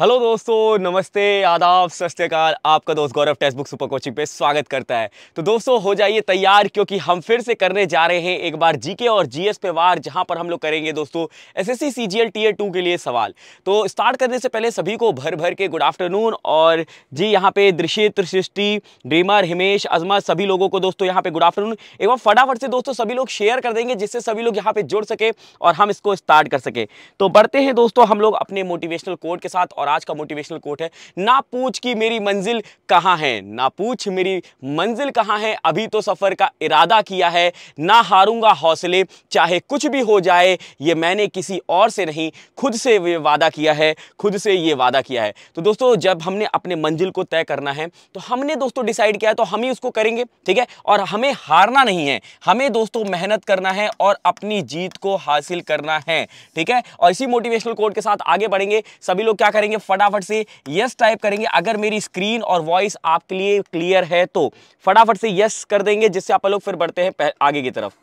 Hello दोस्तों नमस्ते आदाब सत्यकाल आपका दोस्त Gaurav text book super coaching पे स्वागत करता है तो दोस्तों हो जाइए तैयार क्योंकि हम फिर से करने जा रहे हैं एक बार जीके और जीएस पे वार जहां पर हम लोग करेंगे दोस्तों एसएससी सीजीएल टीयर टू के लिए सवाल तो स्टार्ट करने से पहले सभी को भर भर के गुड आफ्टरनून और जी यहाँ पे दृश्यत्र सृष्टि ड्रीमर हिमेश अजमत सभी लोगों को दोस्तों यहाँ पे गुड आफ्टरनून एक बार फटाफट से दोस्तों सभी लोग शेयर कर देंगे जिससे सभी लोग यहाँ पे जुड़ सके और हम इसको स्टार्ट कर सके तो बढ़ते हैं दोस्तों हम लोग अपने मोटिवेशनल कोड के साथ और और आज का मोटिवेशनल कोट है ना पूछ कि मेरी मंजिल कहाँ है ना पूछ मेरी मंजिल कहाँ है अभी तो सफ़र का इरादा किया है ना हारूंगा हौसले चाहे कुछ भी हो जाए ये मैंने किसी और से नहीं खुद से वादा किया है खुद से ये वादा किया है तो दोस्तों जब हमने अपने मंजिल को तय करना है तो हमने दोस्तों डिसाइड किया है तो हम ही उसको करेंगे ठीक है और हमें हारना नहीं है हमें दोस्तों मेहनत करना है और अपनी जीत को हासिल करना है ठीक है और इसी मोटिवेशनल कोड के साथ आगे बढ़ेंगे सभी लोग क्या करेंगे करेंगे फटाफट से यस टाइप करेंगे अगर मेरी स्क्रीन और वॉइस आपके लिए क्लियर है तो फटाफट से यस कर देंगे जिससे आप लोग फिर बढ़ते हैं आगे की तरफ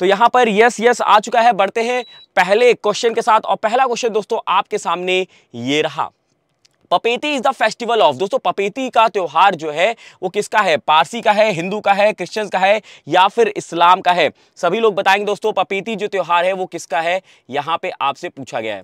तो यहां पर यस यस आ चुका है बढ़ते हैं पहले क्वेश्चन के साथ और पहला क्वेश्चन दोस्तों आपके सामने ये रहा पपेती इज द फेस्टिवल ऑफ दोस्तों पपेती का त्यौहार जो है वो किसका है पारसी का है हिंदू का है क्रिश्चियंस का है या फिर इस्लाम का है सभी लोग बताएंगे दोस्तों पपेती जो त्यौहार है वो किसका है यहाँ पे आपसे पूछा गया है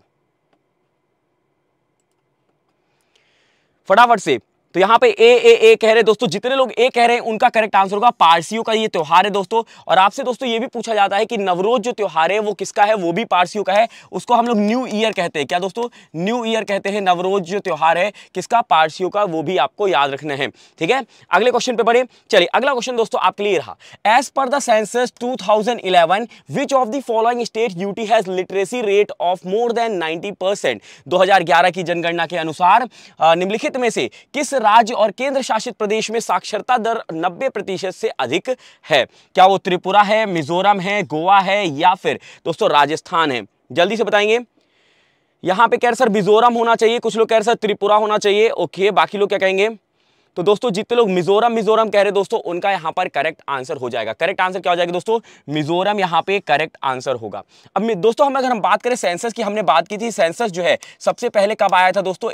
फटाफट से तो यहाँ पे ए ए ए कह रहे दोस्तों जितने लोग ए कह रहे हैं उनका करेक्ट आंसर होगा पारसियों का ये त्यौहार है दोस्तों और आपसे दोस्तों ये भी पूछा जाता है कि नवरोज जो त्यौहार है वो किसका है वो भी पारसियों का है उसको हम लोग न्यू ईयर कहते हैं क्या दोस्तों न्यू ईयर कहते हैं नवरोज जो त्यौहार है किसका पारसियों का वो भी आपको याद रखना है ठीक है अगले क्वेश्चन पे बढ़े चलिए अगला क्वेश्चन दोस्तों आपके लिए रहा as per the census eleven which of the following state UT has literacy rate of more than ninety percent ग्यारह की जनगणना के अनुसार निम्नलिखित में से किस राज्य और केंद्र शासित प्रदेश में साक्षरता दर 90 प्रतिशत से अधिक है क्या वो त्रिपुरा है मिजोरम है गोवा है या फिर दोस्तों राजस्थान है जल्दी से बताएंगे यहां पे कह रहे सर मिजोरम होना चाहिए कुछ लोग कह रहे सर त्रिपुरा होना चाहिए ओके बाकी लोग क्या कहेंगे तो दोस्तों जितने लोग मिजोरम मिजोरम कह रहे हैं दोस्तों उनका यहां पर करेक्ट आंसर हो जाएगा करेक्ट आंसर क्या हो जाएगा दोस्तों मिजोरम यहाँ पे करेक्ट आंसर होगा अब दोस्तों हम अगर हम बात करें सेंसस की हमने बात की थी सेंसस जो है सबसे पहले कब आया था दोस्तों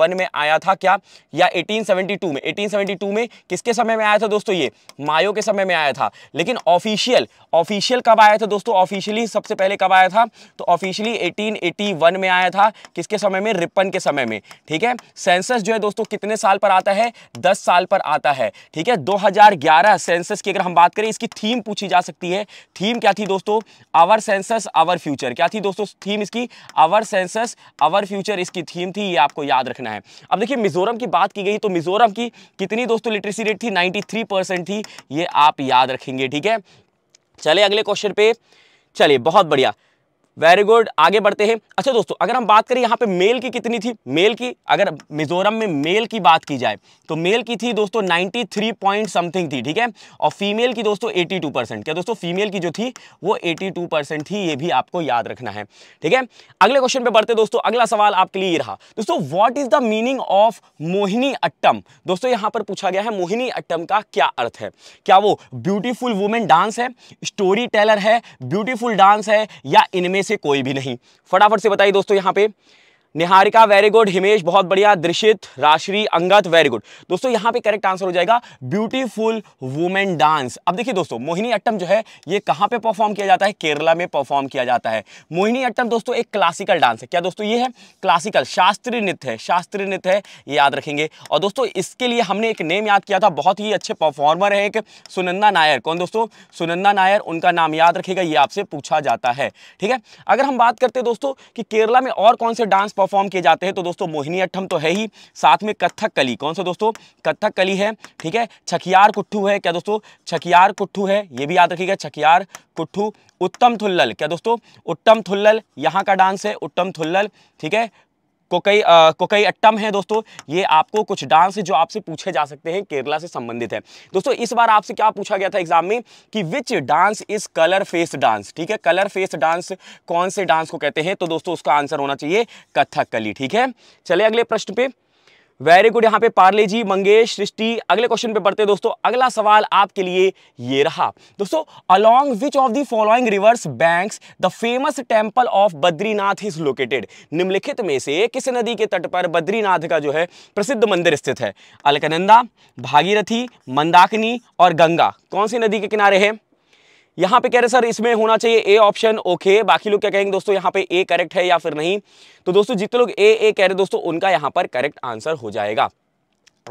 वन में आया था क्या या टू में टू में किसके समय में आया था दोस्तों ये मायो के समय में आया था लेकिन ऑफिशियल ऑफिशियल कब आया था दोस्तों ऑफिशियली सबसे पहले कब आया था तो ऑफिशियली वन में आया था किसके समय में रिपन के समय में ठीक है सेंसस जो है दोस्तों कितने साल पर आता है है दस साल पर आता है ठीक है 2011 सेंसस की अगर हम बात करें इसकी थीम पूछी जा सकती है थीम क्या थी दोस्तों आवर सेंसस आवर फ्यूचर क्या थी दोस्तों थीम इसकी आवर सेंसस आवर फ्यूचर इसकी थीम थी ये आपको याद रखना है अब देखिए मिजोरम की बात की गई तो मिजोरम की कितनी दोस्तों लिटरेसी रेट थी 93 थी ये आप याद रखेंगे ठीक है चले अगले क्वेश्चन पे चलिए बहुत बढ़िया वेरी गुड आगे बढ़ते हैं अच्छा दोस्तों अगर हम बात करें यहाँ पे मेल की कितनी थी मेल की अगर मिजोरम में मेल की बात की जाए तो मेल की थी दोस्तों 93 पॉइंट समथिंग थी ठीक है और फीमेल की दोस्तों 82 परसेंट क्या दोस्तों फीमेल की जो थी वो 82 परसेंट थी ये भी आपको याद रखना है ठीक है अगले क्वेश्चन पे बढ़ते दोस्तों अगला सवाल आपके लिए रहा दोस्तों what is the meaning of Mohiniattam दोस्तों यहाँ पर पूछा गया है मोहिनी अट्टम का क्या अर्थ है क्या वो ब्यूटीफुल वुमेन डांस है स्टोरी टेलर है ब्यूटीफुल डांस है या इनमें से कोई भी नहीं फटाफट से बताइए दोस्तों यहाँ पे निहारिका वेरी गुड हिमेश बहुत बढ़िया दृषित राश्री अंगत वेरी गुड दोस्तों यहां पे करेक्ट आंसर हो जाएगा ब्यूटीफुल वुमेन डांस अब देखिए दोस्तों मोहिनी अट्टम जो है ये कहाँ पे परफॉर्म किया जाता है केरला में परफॉर्म किया जाता है मोहिनी अट्टम दोस्तों एक क्लासिकल डांस है क्या दोस्तों ये है क्लासिकल शास्त्रीय नृत्य है शास्त्रीय नृत्य है ये याद रखेंगे और दोस्तों इसके लिए हमने एक नेम याद किया था बहुत ही अच्छे परफॉर्मर है एक सुनंदा नायर कौन दोस्तों सुनंदा नायर उनका नाम याद रखेगा ये आपसे पूछा जाता है ठीक है अगर हम बात करते हैं दोस्तों कि केरला में और कौन से डांस परफॉर्म किए जाते हैं तो दोस्तों मोहिनी अट्ठम तो है ही साथ में कथक कली कौन सा दोस्तों कथक कली है ठीक है छखियार कुट्ठू है क्या दोस्तों छखियार कुट्ठू है ये भी याद रखिएगा छखियार कुट्ठू उत्तम थुल्लल क्या दोस्तों उत्तम थुल्लल यहाँ का डांस है उत्तम थुल्लल ठीक है कोकई कोकई अट्टम है दोस्तों ये आपको कुछ डांस जो आपसे पूछे जा सकते हैं केरला से संबंधित है दोस्तों इस बार आपसे क्या पूछा गया था एग्जाम में कि which dance is colour face dance ठीक है कलर फेस डांस कौन से डांस को कहते हैं तो दोस्तों उसका आंसर होना चाहिए कथकली ठीक है चले अगले प्रश्न पे वेरी गुड यहाँ पे पार्ले जी मंगेश सृष्टि अगले क्वेश्चन पे पढ़ते हैं दोस्तों अगला सवाल आपके लिए ये रहा दोस्तों along which of the following rivers banks the famous temple of Badrinath is located निम्नलिखित में से किस नदी के तट पर बद्रीनाथ का जो है प्रसिद्ध मंदिर स्थित है अलकनंदा भागीरथी मंदाकिनी और गंगा कौन सी नदी के किनारे है यहां पे कह रहे सर इसमें होना चाहिए ए ऑप्शन ओके बाकी लोग क्या कहेंगे दोस्तों यहाँ पे ए करेक्ट है या फिर नहीं तो दोस्तों जितने लोग ए ए कह रहे दोस्तों उनका यहाँ पर करेक्ट आंसर हो जाएगा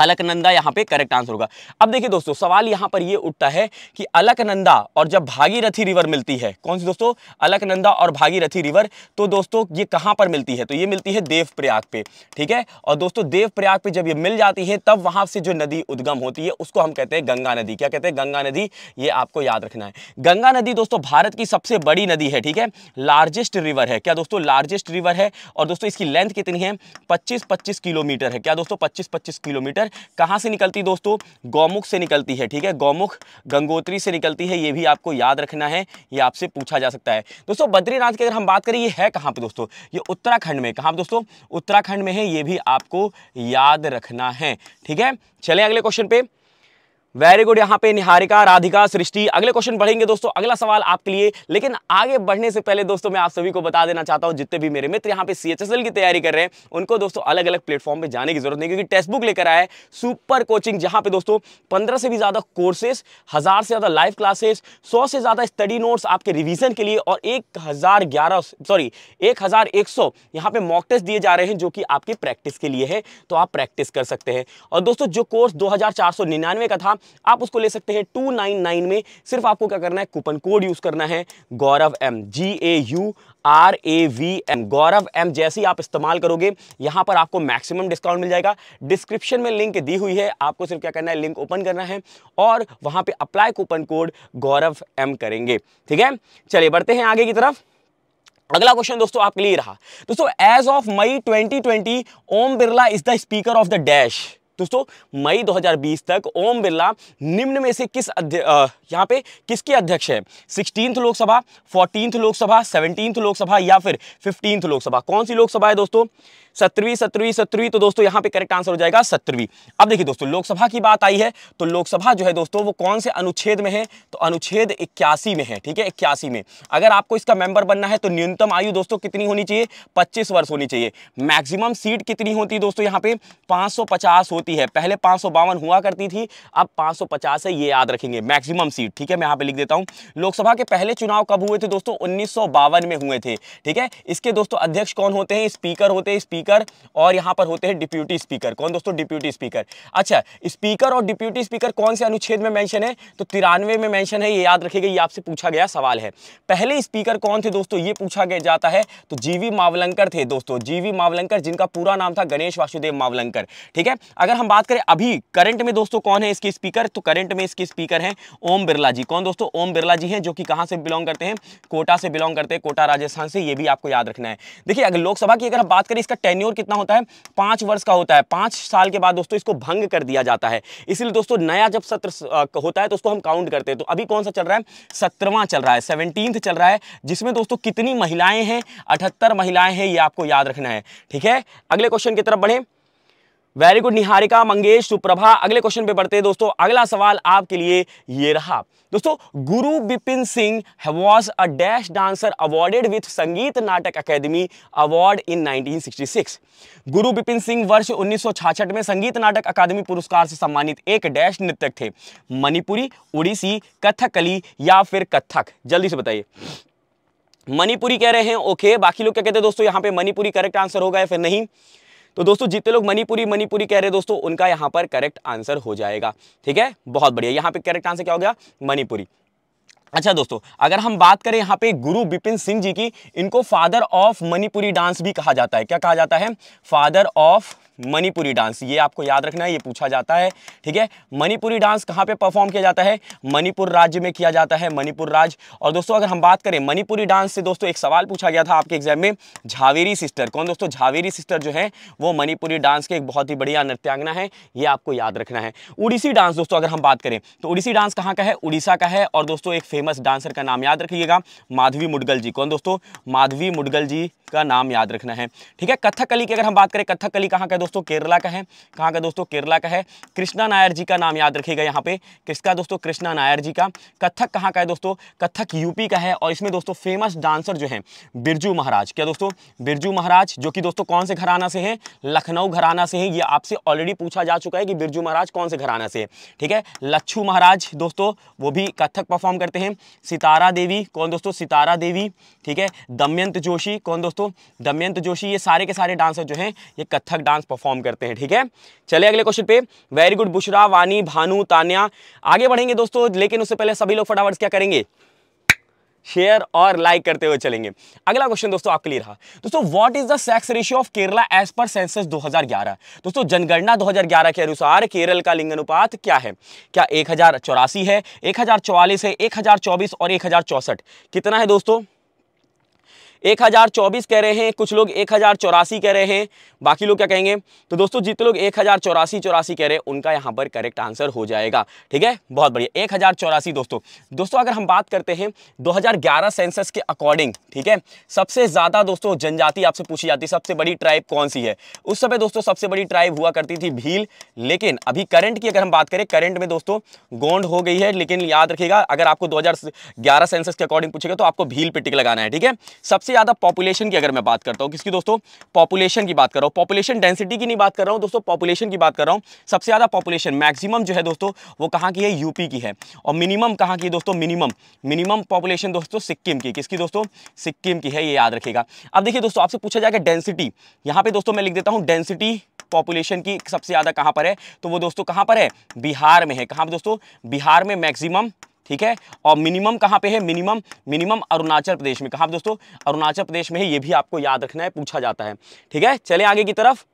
अलकनंदा यहाँ पे करेक्ट आंसर होगा अब देखिए दोस्तों सवाल यहाँ पर ये उठता है कि अलकनंदा और जब भागीरथी रिवर मिलती है कौन सी दोस्तों अलकनंदा और भागीरथी रिवर तो दोस्तों ये कहाँ पर मिलती है तो ये मिलती है देवप्रयाग पे ठीक है और दोस्तों देवप्रयाग पे जब ये मिल जाती है तब वहाँ से जो नदी उद्गम होती है उसको हम कहते हैं गंगा नदी क्या कहते हैं गंगा नदी ये आपको याद रखना है गंगा नदी दोस्तों भारत की सबसे बड़ी नदी है ठीक है लार्जेस्ट रिवर है क्या दोस्तों लार्जेस्ट रिवर है और दोस्तों इसकी लेंथ कितनी है पच्चीस पच्चीस किलोमीटर है क्या दोस्तों पच्चीस पच्चीस किलोमीटर बाहर कहाँ से निकलती दोस्तों गौमुख से निकलती है ठीक है गौमुख गंगोत्री से निकलती है ये भी आपको याद रखना है ये आपसे पूछा जा सकता है दोस्तों बद्रीनाथ की अगर हम बात करें ये है कहाँ पर दोस्तों ये उत्तराखंड में कहाँ पर दोस्तों उत्तराखंड में है ये भी आपको याद रखना है ठीक है चले अगले क्वेश्चन पे वेरी गुड यहाँ पे निहारिका राधिका सृष्टि अगले क्वेश्चन बढ़ेंगे दोस्तों अगला सवाल आपके लिए लेकिन आगे बढ़ने से पहले दोस्तों मैं आप सभी को बता देना चाहता हूँ जितने भी मेरे मित्र यहाँ पे सी की तैयारी कर रहे हैं उनको दोस्तों अलग अलग प्लेटफॉर्म पे जाने की जरूरत नहीं क्योंकि टेक्स्ट बुक लेकर आए सुपर कोचिंग जहाँ पे दोस्तों पंद्रह से भी ज्यादा कोर्सेस हजार से ज्यादा लाइव क्लासेस सौ से ज्यादा स्टडी नोट्स आपके रिविजन के लिए और एक हजार ग्यारह सॉरी एक हजार एक सौ यहाँ पे मॉक टेस्ट दिए जा रहे हैं जो कि आपकी प्रैक्टिस के लिए है तो आप प्रैक्टिस कर सकते हैं और दोस्तों जो कोर्स दो हजार चार सौ निन्यानवे का था आप उसको ले सकते हैं 299 में सिर्फ आपको क्या करना है कूपन कोड यूज करना है Gaurav M G A U R A V M Gaurav M जैसे ही आप इस्तेमाल करोगे यहां पर आपको मैक्सिमम डिस्काउंट मिल जाएगा डिस्क्रिप्शन में लिंक दी हुई है आपको सिर्फ क्या करना है लिंक ओपन करना है और वहां पे apply coupon code Gaurav M करेंगे ठीक है चलिए बढ़ते हैं आगे की तरफ अगला क्वेश्चन दोस्तों आपके लिए रहा दोस्तों as of May 2020 Om Birla is the speaker of the dash दोस्तों मई 2020 तक ओम बिरला निम्न में से किस यहाँ पे किसके अध्यक्ष है sixteen Lok Sabha fourteen Lok Sabha seventeen Lok Sabha या फिर फिफ्टींथ लोकसभा कौन सी लोकसभा है दोस्तों सत्रहवीं सत्रहवीं सत्रहवीं तो दोस्तों यहाँ पे करेक्ट आंसर हो जाएगा सत्रहवीं अब देखिए दोस्तों लोकसभा की बात आई है तो लोकसभा जो है दोस्तों वो कौन से अनुच्छेद में है तो अनुच्छेद इक्यासी में है ठीक है इक्यासी में अगर आपको इसका मेंबर बनना है तो न्यूनतम आयु दोस्तों कितनी होनी चाहिए पच्चीस वर्ष होनी चाहिए मैक्सिमम सीट कितनी होती है दोस्तों यहाँ पे पांच होती है पहले पांच हुआ करती थी अब पांच है ये याद रखेंगे मैक्सिमम सीट ठीक है मैं यहाँ पे लिख देता हूँ लोकसभा के पहले चुनाव कब हुए थे दोस्तों उन्नीस में हुए थे ठीक है इसके दोस्तों अध्यक्ष कौन होते हैं स्पीकर होते हैं स्पीकर स्पीकर और यहां पर होते हैं डिप्यूटी स्पीकर कौन दोस्तों डिप्यूटी स्पीकर अच्छा स्पीकर और डिप्यूटी स्पीकर कौन से अनुच्छेद में मेंशन है तो तिरानवे में मेंशन है ये याद रखेगा ये आपसे पूछा गया सवाल है पहले स्पीकर कौन थे दोस्तों ये पूछा गया जाता है तो जीवी मावलंकर थे दोस्तों जीवी मावलंकर जिनका पूरा नाम था गणेश वासुदेव मावलंकर ठीक है अगर हम बात करें अभी करंट में दोस्तों कौन है इसके स्पीकर तो करंट में इसके स्पीकर हैं ओम बिरला जी कौन दोस्तों ओम बिरला जी हैं जो कि कहां से बिलोंग करते हैं कोटा से बिलोंग करते हैं कोटा राजस्थान से ये भी आपको याद रखना है देखिए अगर लोकसभा की अगर हम बात करें इसका टेन्योर कितना होता है पांच वर्ष का होता है पांच साल के बाद दोस्तों इसको भंग कर दिया जाता है इसलिए दोस्तों नया जब सत्र होता है तो उसको हम काउंट करते हैं तो अभी कौन सा चल रहा है सत्रवा चल रहा है सेवनटीन चल रहा है जिसमें दोस्तों कितनी महिलाएं हैं अठहत्तर महिलाएं हैं ये आपको याद रखना है ठीक है अगले क्वेश्चन की तरफ बढ़े वेरी गुड निहारिका मंगेश सुप्रभा अगले क्वेश्चन पे बढ़ते हैं दोस्तों अगला सवाल आपके लिए ये रहा दोस्तों Guru Bipin Singh was a dash dancer awarded with Sangeet Natak अकेदमी award in 1966 गुरु बिपिन सिंह वर्ष उन्नीस में संगीत नाटक अकादमी पुरस्कार से सम्मानित एक डैश नृतक थे मणिपुरी उड़ीसी कथकली या फिर कथक जल्दी से बताइए मणिपुरी कह रहे हैं ओके बाकी लोग क्या कहते हैं दोस्तों यहाँ पे मणिपुरी करेक्ट आंसर होगा या फिर नहीं तो दोस्तों जितने लोग मणिपुरी मणिपुरी कह रहे दोस्तों उनका यहाँ पर करेक्ट आंसर हो जाएगा ठीक है बहुत बढ़िया यहाँ पे करेक्ट आंसर क्या हो गया मणिपुरी अच्छा दोस्तों अगर हम बात करें यहाँ पे गुरु बिपिन सिंह जी की इनको फादर ऑफ मणिपुरी डांस भी कहा जाता है क्या कहा जाता है फादर ऑफ मणिपुरी डांस ये आपको याद रखना है ये पूछा जाता है ठीक है मणिपुरी डांस कहाँ पे परफॉर्म किया जाता है मणिपुर राज्य में किया जाता है मणिपुर राज्य और दोस्तों अगर हम बात करें मणिपुरी डांस से दोस्तों एक सवाल पूछा गया था आपके एग्जाम में झावेरी सिस्टर कौन दोस्तों झावेरी सिस्टर जो है वो मणिपुरी डांस के एक बहुत ही बढ़िया नृत्यांगना है ये आपको याद रखना है उड़ीसी डांस दोस्तों अगर हम बात करें तो उड़ीसी डांस कहाँ का है उड़ीसा का है और दोस्तों एक फेमस डांसर का नाम याद रखिएगा माधवी मुडगल जी कौन दोस्तों माधवी मुडगल जी का नाम याद रखना है ठीक है कथकली की अगर हम बात करें कथकली कहाँ का दोस्तों केरला का है कहाँ का दोस्तों केरला का है कृष्णा नायर जी का नाम याद रखिएगा यहाँ पे किसका दोस्तों कृष्णा नायर जी का कथक कहाँ का है दोस्तों कथक यूपी का है और इसमें दोस्तों फेमस डांसर जो है बिरजू महाराज क्या दोस्तों बिरजू महाराज जो कि दोस्तों कौन से घराना से है लखनऊ घराना से है ये आपसे ऑलरेडी पूछा जा चुका है कि बिरजू महाराज कौन से घराना से है ठीक है लच्छू महाराज दोस्तों वो भी कथक परफॉर्म करते हैं सितारा देवी कौन दोस्तों सितारा देवी ठीक है दमयंत जोशी कौन दोस्तों दमयंत जोशी ये सारे के सारे डांसर जो हैं ये कथक डांस परफॉर्म करते हैं ठीक है चले अगले क्वेश्चन पे वेरी गुड बुशरा वानी भानु तानिया आगे बढ़ेंगे दोस्तों लेकिन उससे पहले सभी लोग फटाफट क्या करेंगे शेयर और लाइक करते हुए चलेंगे अगला क्वेश्चन दोस्तों आपके लिए रहा दोस्तों what is the sex ratio of Kerala as per census 2011 दोस्तों जनगणना 2011 के अनुसार केरल का लिंग अनुपात क्या है क्या एक है एक है एक और एक कितना है दोस्तों एक हज़ार चौबीस कह रहे हैं कुछ लोग एक हज़ार चौरासी कह रहे हैं बाकी लोग क्या कहेंगे तो दोस्तों जितने लोग एक हज़ार चौरासी चौरासी कह रहे हैं उनका यहाँ पर करेक्ट आंसर हो जाएगा ठीक है बहुत बढ़िया एक हज़ार चौरासी दोस्तों दोस्तों अगर हम बात करते हैं दो हज़ार ग्यारह सेंसस के अकॉर्डिंग ठीक है सबसे ज़्यादा दोस्तों जनजाति आपसे पूछी जाती है सबसे बड़ी ट्राइब कौन सी है उस समय दोस्तों सबसे बड़ी ट्राइब हुआ करती थी भील लेकिन अभी करंट की अगर हम बात करें करंट में दोस्तों गोंड हो गई है लेकिन याद रखिएगा अगर आपको दो सेंसस के अकॉर्डिंग पूछेगा तो आपको भील पिटिक टिक लगाना है ठीक है सबसे सबसे ज़्यादा पॉपुलेशन की अगर मैं बात करता हूँ किसकी दोस्तों पॉपुलेशन की बात कर रहा हूँ पॉपुलेशन डेंसिटी की नहीं बात कर रहा हूँ दोस्तों पॉपुलेशन की बात कर रहा हूँ सबसे ज़्यादा पॉपुलेशन मैक्सिमम जो है दोस्तों वो कहाँ की है यूपी की है और मिनिमम कहाँ की है दोस्तों मिनिमम मिनिमम पॉपुलेशन दोस्तों सिक्किम की किसकी दोस्तों सिक्किम की है ये याद रखेगा अब देखिए दोस्तों आपसे पूछा जाएगा डेंसिटी यहाँ पे दोस्तों मैं लिख देता हूँ डेंसिटी पॉपुलेशन की सबसे ज़्यादा कहाँ पर है तो वो दोस्तों कहाँ पर है बिहार में है कहाँ पर दोस्तों बिहार में मैक्सिमम ठीक है और मिनिमम कहाँ पे है मिनिमम मिनिमम अरुणाचल प्रदेश में कहाँ दोस्तों अरुणाचल प्रदेश में है ये भी आपको याद रखना है पूछा जाता है ठीक है चले आगे की तरफ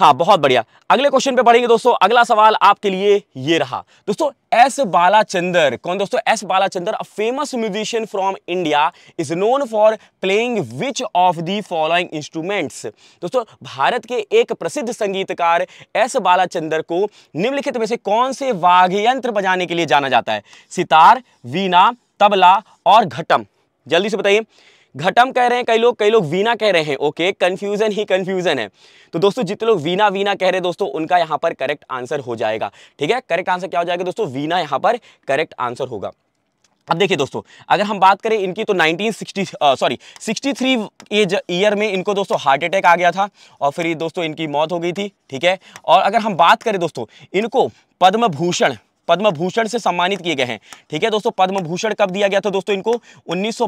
हाँ बहुत बढ़िया अगले क्वेश्चन पे पढ़ेंगे दोस्तों अगला सवाल आपके लिए ये रहा दोस्तों एस बालाचंदर कौन दोस्तों S Balachander a famous musician from India is known for playing which of the following instruments दोस्तों भारत के एक प्रसिद्ध संगीतकार एस बालाचंदर को निम्नलिखित में से कौन से वाघयंत्र बजाने के लिए जाना जाता है सितार वीणा तबला और घटम जल्दी से बताइए घटम कह रहे हैं कई लोग कई लोग वीना कह रहे हैं ओके कंफ्यूजन ही कंफ्यूजन है तो दोस्तों जितने लोग वीना वीना कह रहे हैं दोस्तों उनका यहाँ पर करेक्ट आंसर हो जाएगा ठीक है करेक्ट आंसर क्या हो जाएगा दोस्तों वीना यहां पर करेक्ट आंसर होगा अब देखिए दोस्तों अगर हम बात करें इनकी तो 1960 सॉरी 63 एज ईयर में इनको दोस्तों हार्ट अटैक आ गया था और फिर ये दोस्तों इनकी मौत हो गई थी ठीक है और अगर हम बात करें दोस्तों इनको पद्म भूषण पद्म भूषण से सम्मानित किए गए हैं ठीक है दोस्तों पद्म भूषण कब दिया गया था दोस्तों इनको उन्नीस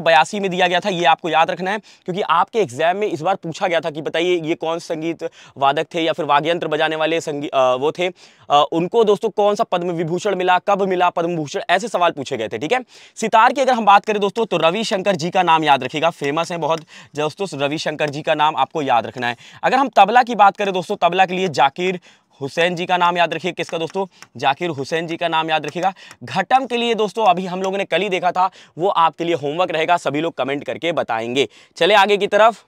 में दिया गया था ये आपको याद रखना है क्योंकि आपके एग्जाम में इस बार पूछा गया था कि बताइए ये कौन संगीत वादक थे या फिर वाद्यंत्र बजाने वाले संगीत वो थे उनको दोस्तों कौन सा पद्म विभूषण मिला कब मिला पद्म भूषण ऐसे सवाल पूछे गए थे ठीक है सितार की अगर हम बात करें दोस्तों तो रविशंकर जी का नाम याद रखिएगा फेमस है बहुत दोस्तों रविशंकर जी का नाम आपको याद रखना है अगर हम तबला की बात करें दोस्तों तबला के लिए जाकिर हुसैन जी का नाम याद रखिए किसका दोस्तों जाकिर हुसैन जी का नाम याद रखिएगा घटम के लिए दोस्तों अभी हम लोगों ने कल ही देखा था वो आपके लिए होमवर्क रहेगा सभी लोग कमेंट करके बताएंगे चले आगे की तरफ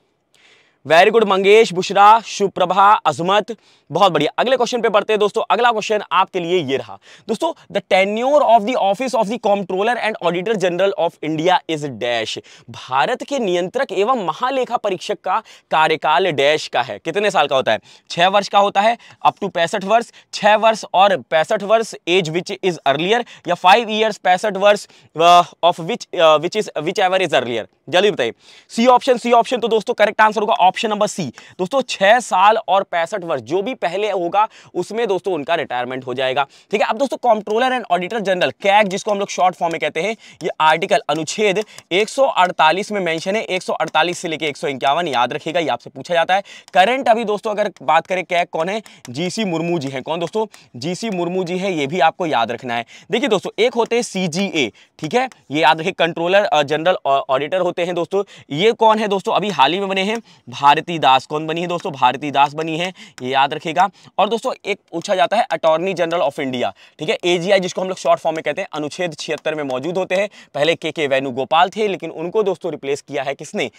वेरी गुड मंगेश बुशरा सुप्रभा अजमत बहुत बढ़िया अगले क्वेश्चन पे पढ़ते हैं दोस्तों अगला क्वेश्चन आपके लिए ये रहा दोस्तों the tenure of the office of the comptroller and auditor general of India is dash Bharat के नियंत्रक एवं महालेखा परीक्षक का कार्यकाल डैश का है कितने साल का होता है छह वर्ष का होता है अप टू पैंसठ वर्ष छह वर्ष और पैंसठ वर्ष एज विच इज अर्लियर या फाइव ईयर्स पैंसठ वर्ष of which which is whichever is earlier जल्दी बताइए सी ऑप्शन सी ऑप्शन तो दोस्तों करेक्ट आंसर होगा ऑप्शन नंबर सी दोस्तों छह साल और पैंसठ वर्ष जो भी पहले होगा उसमें दोस्तों उनका रिटायरमेंट हो जाएगा ठीक है अब दोस्तों controller and auditor general CAG जिसको हम लोग शॉर्ट फॉर्म में कहते हैं ये आर्टिकल अनुच्छेद 148 में मेंशन है 148 से लेके एक याद रखेगा ये आपसे पूछा जाता है करंट अभी दोस्तों अगर बात करें कैग कौन है जीसी मुर्मू जी है कौन दोस्तों जीसी मुर्मू जी है ये भी आपको याद रखना है देखिए दोस्तों एक होते हैं सी ठीक है ये याद रखिए कंट्रोलर जनरल ऑडिटर होते हैं दोस्तों ये कौन है दोस्तों अभी हाल ही में बने हैं भारती दास कौन बनी है दोस्तों भारती दास बनी है ये याद रखेगा और दोस्तों एक पूछा जाता है अटॉर्नी जनरल ऑफ इंडिया ठीक है एजीआई जिसको हम लोग शॉर्ट फॉर्म में कहते हैं अनुच्छेद छिहत्तर में मौजूद होते हैं पहले के के वेणुगोपाल थे लेकिन उनको दोस्तों रिप्लेस किया है किसने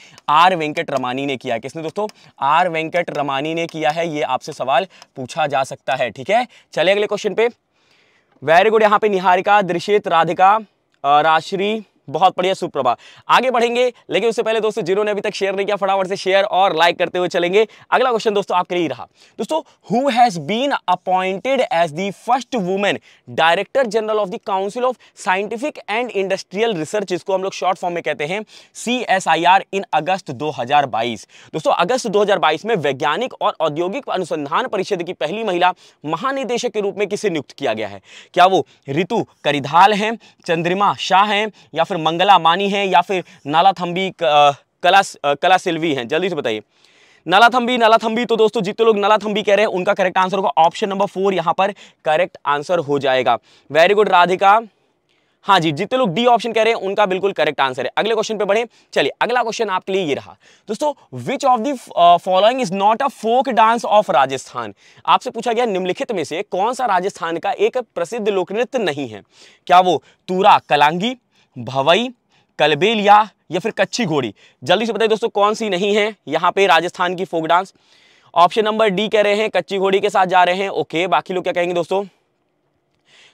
आर वेंकट रमानी ने किया किसने दोस्तों आर वेंकट रमानी ने किया है ये आपसे सवाल पूछा जा सकता है ठीक है चले अगले क्वेश्चन पे वेरी गुड यहाँ पे निहारिका दृशित राधिका राश्री बहुत बढ़िया सुप्रभा आगे बढ़ेंगे लेकिन उससे पहले दोस्तों जिन्होंने अभी तक शेयर नहीं किया फटाफट से शेयर और लाइक करते हुए चलेंगे अगला क्वेश्चन दोस्तों आपके लिए रहा दोस्तों who has been appointed as the first women director general of the council of scientific and industrial research इसको हम लोग शॉर्ट फॉर्म में कहते हैं सी इन अगस्त दो दोस्तों अगस्त दो में वैज्ञानिक और औद्योगिक अनुसंधान परिषद की पहली महिला महानिदेशक के रूप में किसे नियुक्त किया गया है क्या वो ऋतु करिधाल हैं चंद्रमा शाह हैं या फिर फिर मंगला मानी है या फिर नालाथम्बी कला कला सिल्वी हैं जल्दी से बताइए नालाथम्बी नालाथम्बी तो दोस्तों जितने लोग नालाथम्बी कह रहे हैं उनका करेक्ट आंसर होगा ऑप्शन नंबर फोर यहाँ पर करेक्ट आंसर हो जाएगा वेरी गुड राधिका हाँ जी जितने लोग डी ऑप्शन कह रहे हैं उनका बिल्कुल करेक्ट आंसर है अगले क्वेश्चन पे बढ़े चलिए अगला क्वेश्चन आपके लिए ये रहा दोस्तों which of the following is not a folk dance of Rajasthan आपसे पूछा गया निम्नलिखित में से कौन सा राजस्थान का एक प्रसिद्ध लोक नृत्य नहीं है क्या वो तूरा कलांगी भवई कलबेलिया या फिर कच्ची घोड़ी जल्दी से बताइए दोस्तों कौन सी नहीं है यहाँ पे राजस्थान की folk dance option number D कह रहे हैं कच्ची घोड़ी के साथ जा रहे हैं ओके बाकी लोग क्या कहेंगे दोस्तों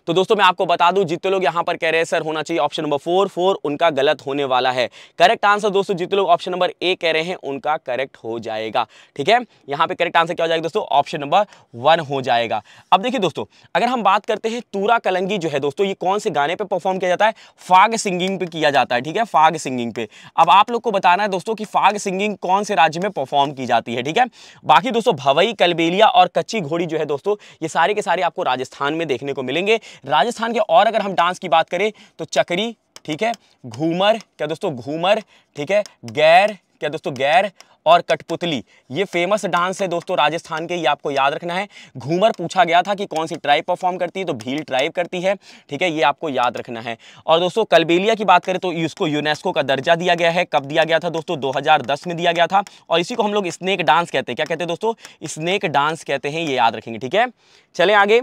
तो दोस्तों मैं आपको बता दूं जितने लोग यहाँ पर कह रहे हैं सर होना चाहिए ऑप्शन नंबर फोर फोर उनका गलत होने वाला है करेक्ट आंसर दोस्तों जितने लोग ऑप्शन नंबर ए कह रहे हैं उनका करेक्ट हो जाएगा ठीक है यहाँ पे करेक्ट आंसर क्या हो जाएगा दोस्तों ऑप्शन नंबर वन हो जाएगा अब देखिए दोस्तों अगर हम बात करते हैं तूरा कलंगी जो है दोस्तों ये कौन से गाने पर परफॉर्म किया जाता है फाग सिंगिंग पे किया जाता है ठीक है फाग सिंगिंग पे अब आप लोग को बताना है दोस्तों की फाग सिंगिंग कौन से राज्य में परफॉर्म की जाती है ठीक है बाकी दोस्तों भवई कलबेलिया और कच्ची घोड़ी जो है दोस्तों ये सारे के सारे आपको राजस्थान में देखने को मिलेंगे राजस्थान के और अगर हम डांस की बात करें तो चकरी ठीक है घूमर क्या दोस्तों घूमर ठीक है गैर क्या दोस्तों गैर और कठपुतली ये फेमस डांस है दोस्तों राजस्थान के ये आपको याद रखना है घूमर पूछा गया था कि कौन सी ट्राइब परफॉर्म करती है तो भील ट्राइब करती है ठीक है ये आपको याद रखना है और दोस्तों कलबेलिया की बात करें तो इसको यूनेस्को का दर्जा दिया गया है कब दिया गया था दोस्तों 2010 में दिया गया था और इसी को हम लोग स्नेक डांस कहते हैं क्या कहते हैं दोस्तों स्नेक डांस कहते हैं ये याद रखेंगे ठीक है चले आगे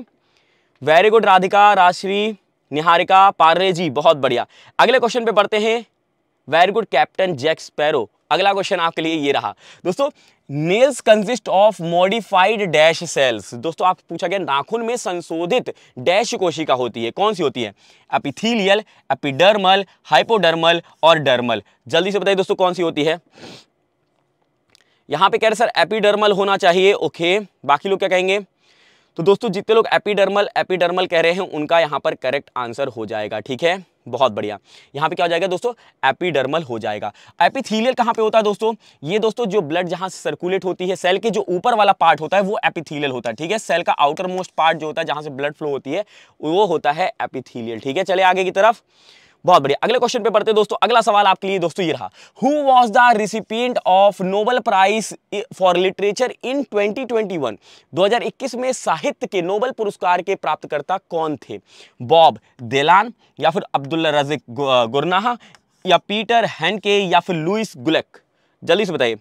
वेरी गुड राधिका राजश्री निहारिका पारे जी बहुत बढ़िया अगले क्वेश्चन पे पढ़ते हैं very good captain Jack Sparrow अगला क्वेश्चन आपके लिए ये रहा दोस्तों nails consist of modified dash cells दोस्तों आप पूछा गया नाखून में संशोधित डैश कोशिका होती है कौन सी होती है एपिथीलियल एपिडर्मल हाइपोडर्मल और डर्मल जल्दी से बताइए दोस्तों कौन सी होती है यहां पे कह रहे सर एपिडर्मल होना चाहिए ओके बाकी लोग क्या कहेंगे तो दोस्तों जितने लोग एपीडर्मल एपीडर्मल कह रहे हैं उनका यहाँ पर करेक्ट आंसर हो जाएगा ठीक है बहुत बढ़िया यहाँ पे क्या हो जाएगा दोस्तों एपीडर्मल हो जाएगा एपिथीलियल कहाँ पे होता है दोस्तों ये दोस्तों जो ब्लड जहाँ से सर्कुलेट होती है सेल के जो ऊपर वाला पार्ट होता है वो एपिथीलियल होता है ठीक है सेल का आउटर मोस्ट पार्ट जो होता है जहाँ से ब्लड फ्लो होती है वो होता है एपिथीलियल ठीक है चले आगे की तरफ बहुत बढ़िया अगले क्वेश्चन पे पढ़ते हैं दोस्तों अगला सवाल आपके लिए दोस्तों ये रहा who was the recipient of Nobel prize for literature in 2021 2021 में साहित्य के नोबल पुरस्कार के प्राप्तकर्ता कौन थे बॉब देलान या फिर अब्दुल्ला रजिक गुरनाहा या पीटर हैंडके या फिर लुइस गुलेक जल्दी से बताइए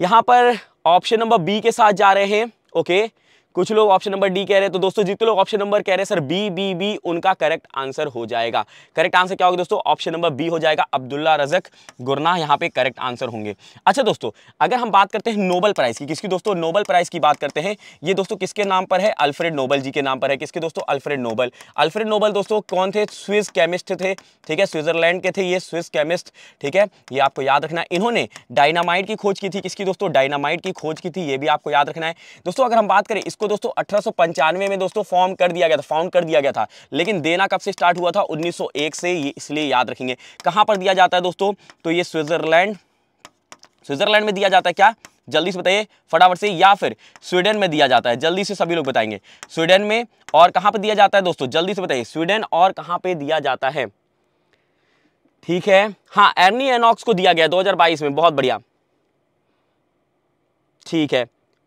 यहां पर ऑप्शन नंबर बी के साथ जा रहे हैं ओके okay. कुछ लोग ऑप्शन नंबर डी कह रहे हैं तो दोस्तों जितने लोग ऑप्शन नंबर कह रहे हैं सर बी बी बी उनका करेक्ट आंसर हो जाएगा करेक्ट आंसर क्या होगा दोस्तों ऑप्शन नंबर बी हो जाएगा अब्दुल्ला रजक गुरना यहाँ पे करेक्ट आंसर होंगे अच्छा दोस्तों अगर हम बात करते हैं नोबल प्राइज की किसकी दोस्तों नोबल प्राइज की बात करते हैं ये दोस्तों किसके नाम पर है अल्फ्रेड नोबल जी के नाम पर है किसके दोस्तों अल्फ्रेड नोबल अल्फ्रेड नोबल दोस्तों कौन थे स्विस केमिस्ट थे ठीक है स्विट्जरलैंड के थे ये स्विस केमिस्ट ठीक है ये आपको याद रखना है इन्होंने डायनामाइट की खोज की थी किसकी दोस्तों डायनामाइट की खोज की थी ये भी आपको याद रखना है दोस्तों अगर हम बात करें इसको को दोस्तों अठारह में दोस्तों फॉर्म कर दिया गया था फाउंड कर दिया गया था लेकिन देना कब से स्टार्ट हुआ था 1901 से ये इसलिए याद रखेंगे कहाँ पर दिया जाता है दोस्तों तो ये स्विट्जरलैंड स्विट्जरलैंड में दिया जाता है क्या जल्दी से बताइए फटाफट से या फिर स्वीडन में दिया जाता है जल्दी से सभी लोग बताएंगे स्वीडन में और कहां पर दिया जाता है दोस्तों जल्दी से बताइए स्वीडन और कहां पर दिया जाता है ठीक है हाँ एर्नी एनॉक्स को दिया गया 2022 में बहुत बढ़िया ठीक है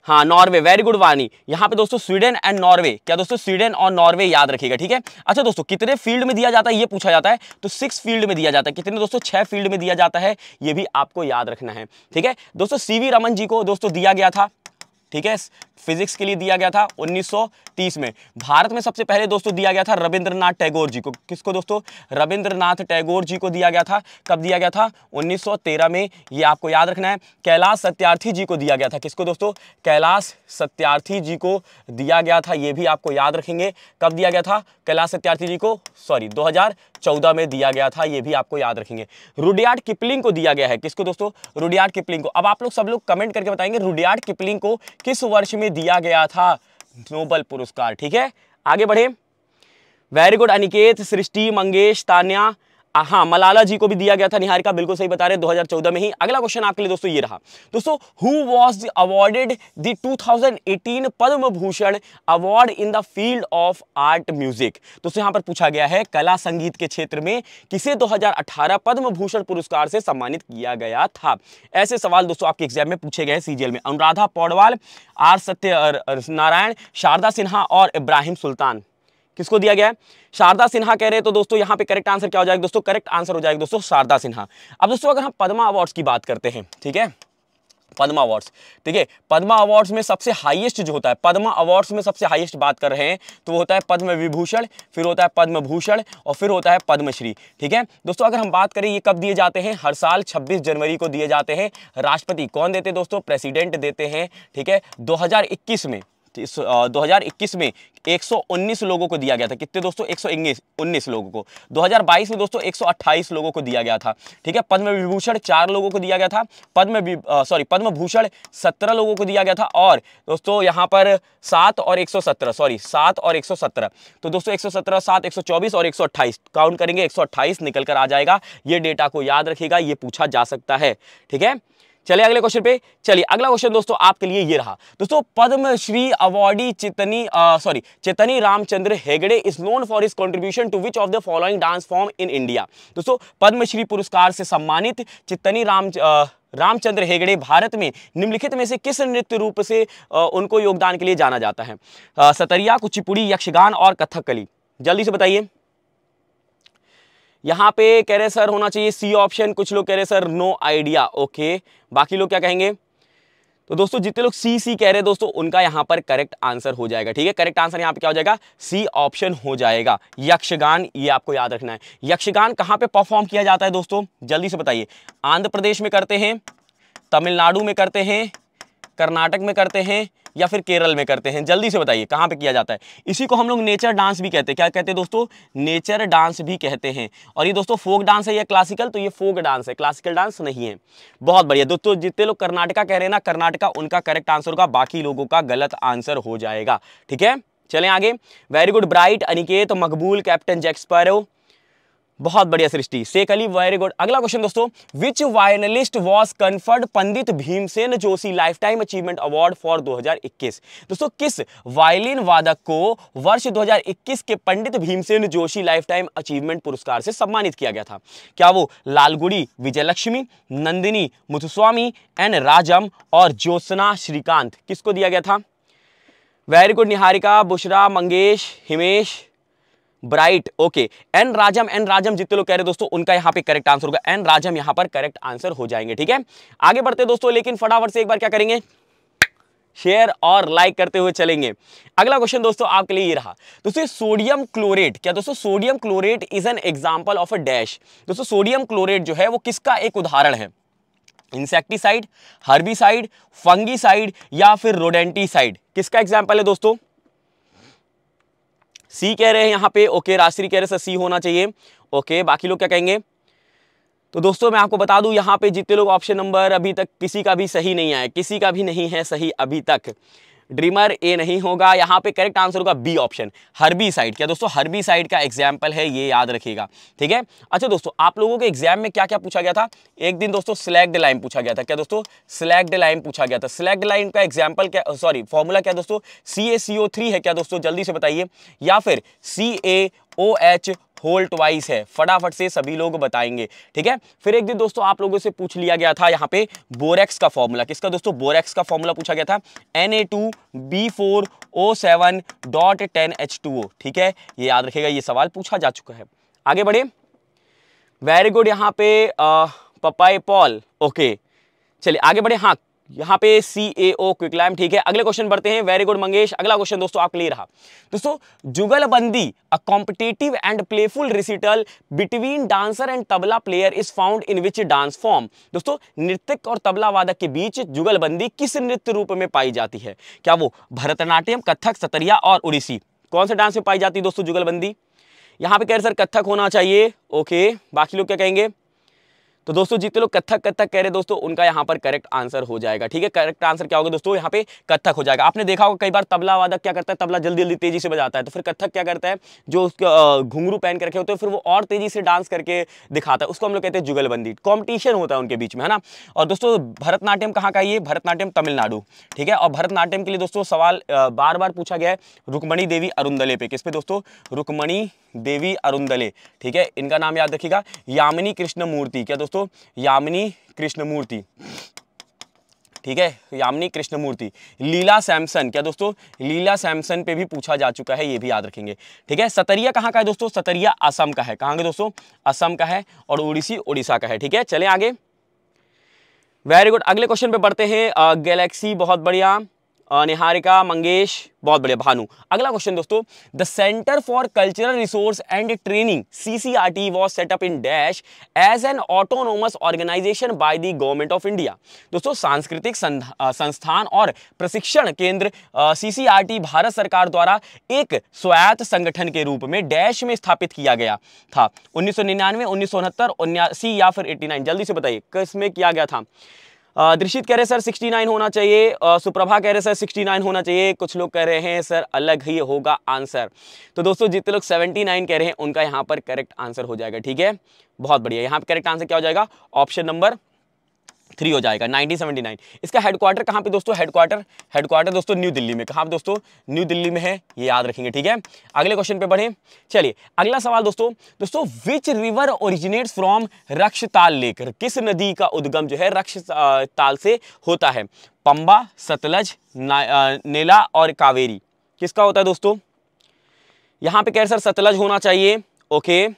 हाँ नॉर्वे वेरी गुड वानी यहाँ पे दोस्तों स्वीडन एंड नॉर्वे क्या दोस्तों स्वीडन और नॉर्वे याद रखिएगा ठीक है अच्छा दोस्तों कितने फील्ड में दिया जाता है ये पूछा जाता है तो सिक्स फील्ड में दिया जाता है कितने दोस्तों छह फील्ड में दिया जाता है ये भी आपको याद रखना है ठीक है दोस्तों सीवी रमन जी को दोस्तों दिया गया था ठीक है फिजिक्स के लिए दिया गया था 1930 में भारत में सबसे पहले दोस्तों दिया गया था रविंद्रनाथ टैगोर जी को किसको दोस्तों रविंद्रनाथ टैगोर जी को दिया गया था कब दिया गया था 1913 में ये आपको याद रखना है कैलाश सत्यार्थी जी को दिया गया था किसको दोस्तों कैलाश सत्यार्थी जी को दिया गया था ये भी आपको याद रखेंगे कब दिया गया था कैलाश सत्यार्थी जी को सॉरी चौदह में दिया गया था ये भी आपको याद रखेंगे रुडियाड किपलिंग को दिया गया है किसको दोस्तों रुडियाड किपलिंग को अब आप लोग सब लोग कमेंट करके बताएंगे रुडियाड किपलिंग को किस वर्ष में दिया गया था नोबल पुरस्कार ठीक है आगे बढ़े वेरी गुड अनिकेत सृष्टि मंगेश तान्या हाँ मलाला जी को भी दिया गया था निहारिका बिल्कुल सही बता रहे 2014 में ही अगला क्वेश्चन आपके लिए दोस्तों ये रहा दोस्तों who was awarded the 2018 Padma Bhushan award in the field of art music दोस्तों यहां पर पूछा गया है कला संगीत के क्षेत्र में किसे 2018 पद्म भूषण पुरस्कार से सम्मानित किया गया था ऐसे सवाल दोस्तों आपके एग्जाम में पूछे गए सीजीएल में अनुराधा पौडवाल आर सत्य नारायण शारदा सिन्हा और इब्राहिम सुल्तान किसको दिया गया है शारदा सिन्हा कह रहे हैं तो दोस्तों यहाँ पे करेक्ट आंसर क्या हो जाएगा दोस्तों करेक्ट आंसर हो जाएगा दोस्तों शारदा सिन्हा अब दोस्तों अगर हम पदमा अवार्ड्स की बात करते हैं ठीक है पद्मा अवार्ड्स ठीक है पद्मा अवार्ड्स में सबसे हाईएस्ट जो होता है पद्मा अवार्ड्स में सबसे हाईएस्ट बात कर रहे हैं तो वो होता है पद्म विभूषण फिर होता है पद्म भूषण और फिर होता है पद्मश्री ठीक है दोस्तों अगर हम बात करें ये कब दिए जाते हैं हर साल 26 जनवरी को दिए जाते हैं राष्ट्रपति कौन देते हैं दोस्तों प्रेसिडेंट देते हैं ठीक है दो में दो हज़ार इक्कीस में 119 लोगों को दिया गया था कितने दोस्तों एक उन्नीस लोगों को 2022 में दोस्तों 128 लोगों को दिया गया था ठीक है पद्म विभूषण चार लोगों को दिया गया था पद्म सॉरी पद्म भूषण सत्रह लोगों को दिया गया था और दोस्तों यहां पर सात और 117 सॉरी सात और 117 तो दोस्तों 117 सात एक और एक काउंट करेंगे एक निकल कर आ जाएगा ये डेटा को याद रखेगा ये पूछा जा सकता है ठीक है चले अगले क्वेश्चन पे चलिए अगला क्वेश्चन दोस्तों आपके लिए ये रहा दोस्तों Padmashri awardee Chetni sorry Chetni Ramachandra Hegde is known for his contribution to which of the following dance form in India दोस्तों पद्मश्री पुरस्कार से सम्मानित चेतनी राम आ, रामचंद्र हेगड़े भारत में निम्नलिखित में से किस नृत्य रूप से आ, उनको योगदान के लिए जाना जाता है आ, सतरिया कुचिपुड़ी यक्षगान और कथकली जल्दी से बताइए यहाँ पे कह रहे सर होना चाहिए सी ऑप्शन कुछ लोग कह रहे सर नो आइडिया ओके बाकी लोग क्या कहेंगे तो दोस्तों जितने लोग सी सी कह रहे हैं दोस्तों उनका यहाँ पर करेक्ट आंसर हो जाएगा ठीक है करेक्ट आंसर यहाँ पे क्या हो जाएगा सी ऑप्शन हो जाएगा यक्षगान ये आपको याद रखना है यक्षगान कहाँ पे परफॉर्म किया जाता है दोस्तों जल्दी से बताइए आंध्र प्रदेश में करते हैं तमिलनाडु में करते हैं कर्नाटक में करते हैं या फिर केरल में करते हैं जल्दी से बताइए कहाँ पे किया जाता है इसी को हम लोग नेचर डांस भी कहते हैं क्या कहते हैं दोस्तों नेचर डांस भी कहते हैं और ये दोस्तों फोक डांस है या क्लासिकल तो ये फोक डांस है क्लासिकल डांस नहीं है बहुत बढ़िया दोस्तों जितने लोग कर्नाटका कह रहे हैं ना कर्नाटका उनका करेक्ट आंसर होगा बाकी लोगों का गलत आंसर हो जाएगा ठीक है चलें आगे वेरी गुड ब्राइट अनिकेत मकबूल कैप्टन जैक्सपारो बहुत बढ़िया सृष्टि शेख अली वेरी गुड अगला क्वेश्चन दोस्तों which violinist was conferred Pandit Bhimsen Joshi life time achievement award for 2021 दोस्तों किस वायलिन वादक को वर्ष 2021 के Pandit Bhimsen Joshi life time achievement पुरस्कार से सम्मानित किया गया था क्या वो लालगुड़ी विजयलक्ष्मी नंदिनी मुथुस्वामी एन राजम और ज्योत्सना श्रीकांत किसको दिया गया था very good Niharika Bushra Mangesh Himesh bright okay N राजम N Rajam जितने लोग कह रहे दोस्तों उनका यहाँ पे करेक्ट आंसर होगा एन राजम यहाँ पर करेक्ट आंसर हो जाएंगे ठीक है आगे बढ़ते दोस्तों लेकिन फटाफट से एक बार क्या करेंगे शेयर और लाइक करते हुए चलेंगे अगला क्वेश्चन दोस्तों आपके लिए ये रहा दोस्तों सोडियम क्लोरेट क्या दोस्तों sodium chlorate is an example of a dash दोस्तों सोडियम क्लोरेट जो है वो किसका एक उदाहरण है इंसेक्टिसाइड हर्बिसाइड फंगीसाइड या फिर रोडेंटीसाइड किसका एग्जाम्पल है दोस्तों सी कह रहे हैं यहाँ पे ओके राश्री कह रहे सर सी होना चाहिए ओके बाकी लोग क्या कहेंगे तो दोस्तों मैं आपको बता दूं यहाँ पे जितने लोग ऑप्शन नंबर अभी तक किसी का भी सही नहीं आया किसी का भी नहीं है सही अभी तक ड्रीमर ए नहीं होगा यहाँ पे करेक्ट आंसर होगा बी ऑप्शन हर्बी साइड क्या दोस्तों हर्बी साइड का एग्जाम्पल है ये याद रखिएगा ठीक है अच्छा दोस्तों आप लोगों के एग्जाम में क्या क्या पूछा गया था एक दिन दोस्तों स्लैग्ड लाइन पूछा गया था क्या दोस्तों स्लैग्ड लाइन पूछा गया था स्लैग्ड लाइन का एग्जाम्पल क्या सॉरी फॉर्मूला क्या दोस्तों सी है क्या दोस्तों जल्दी से बताइए या फिर C A O H whole twice है फटाफट से सभी लोग बताएंगे ठीक है फिर एक दिन दोस्तों आप लोगों से पूछ लिया गया था यहाँ पे बोरेक्स का फॉर्मूला किसका दोस्तों बोरेक्स का फॉर्मूला पूछा गया था N A two B four O seven dot ten H two O ठीक है ये याद रखेगा ये सवाल पूछा जा चुका है आगे बढ़े वेरी गुड यहाँ पे पपाई पॉल ओके चलिए आगे बढ़े हाँ यहाँ पे सी ए ओ क्विकलाइम ठीक है अगले क्वेश्चन बढ़ते हैं वेरी गुड मंगेश अगला क्वेश्चन दोस्तों आपके लिए रहा दोस्तों jugalbandi a competitive and playful recital between dancer and tabla player is found in which dance form दोस्तों नृत्यक और तबला वादक के बीच जुगलबंदी किस नृत्य रूप में पाई जाती है क्या वो भरतनाट्यम कथक सतरिया और उड़ीसी कौन से डांस में पाई जाती है दोस्तों जुगलबंदी यहाँ पे कह रहे सर कथक होना चाहिए ओके बाकी लोग क्या कहेंगे तो दोस्तों जितने लोग कथक कथक कह रहे दोस्तों उनका यहाँ पर करेक्ट आंसर हो जाएगा ठीक है करेक्ट आंसर क्या होगा दोस्तों यहाँ पे कथक हो जाएगा आपने देखा होगा कई बार तबला वादक क्या करता है तबला जल्दी जल्दी तेजी से बजाता है तो फिर कथक क्या करता है जो उसका घुंगरू पहन के रखे होते हैं फिर वो और तेजी से डांस करके दिखाता है उसको हम लोग कहते हैं जुगलबंदी कॉम्पिटिशन होता है उनके बीच में है ना और दोस्तों भरतनाट्यम कहाँ का ये भरतनाट्यम तमिलनाडु ठीक है और भरतनाट्यम के लिए दोस्तों सवाल बार बार पूछा गया है रुकमणी देवी अरुंदले पे किस पे दोस्तों रुकमणी देवी अरुंदले ठीक है इनका नाम याद रखिएगा यामिनी कृष्ण मूर्ति क्या दोस्तों दोस्तों यामिनी कृष्णमूर्ति ठीक है यामिनी कृष्णमूर्ति लीला सैमसन क्या दोस्तों लीला सैमसन पे भी पूछा जा चुका है ये भी याद रखेंगे ठीक है सतरिया कहाँ का है दोस्तों सतरिया असम का है कहाँ का दोस्तों असम का है और उड़ीसी उड़ीसा का है ठीक है चले आगे वेरी गुड अगले क्वेश्चन पे बढ़ते हैं गैलेक्सी बहुत बढ़िया निहारिका मंगेश बहुत बढ़िया भानु अगला क्वेश्चन दोस्तों the centre for cultural resource and training T was set up in dash as an autonomous organisation by the government of India दोस्तों सांस्कृतिक संस्थान और प्रशिक्षण केंद्र C C R T Bharat सरकार द्वारा एक स्वायत्त संगठन के रूप में डैश में स्थापित किया गया था उन्नीस सौ निन्यानवे उन्नीस सौ उनहत्तर उन्यासी या फिर नाइन जल्दी से बताइए किस में किया गया था दृषित कह रहे सर 69 होना चाहिए सुप्रभा कह रहे सर 69 होना चाहिए कुछ लोग कह रहे हैं सर अलग ही होगा आंसर तो दोस्तों जितने लोग 79 कह रहे हैं उनका यहाँ पर करेक्ट आंसर हो जाएगा ठीक है बहुत बढ़िया यहाँ पर करेक्ट आंसर क्या हो जाएगा ऑप्शन नंबर थ्री हो जाएगा 1979 इसका हेडक्वार्टर कहाँ पे दोस्तों हेडक्वार्टर हेडक्वार्टर दोस्तों न्यू दिल्ली में कहाँ पे दोस्तों न्यू दिल्ली में है ये याद रखेंगे ठीक है अगले क्वेश्चन पे बढ़े चलिए अगला सवाल दोस्तों दोस्तों which river originates from Rakshastal लेकर किस नदी का उद्गम जो है रक्षताल से होता है पंबा सतलज नीला और कावेरी किसका होता है दोस्तों यहाँ पे कह सर सतलज होना चाहिए ओके okay.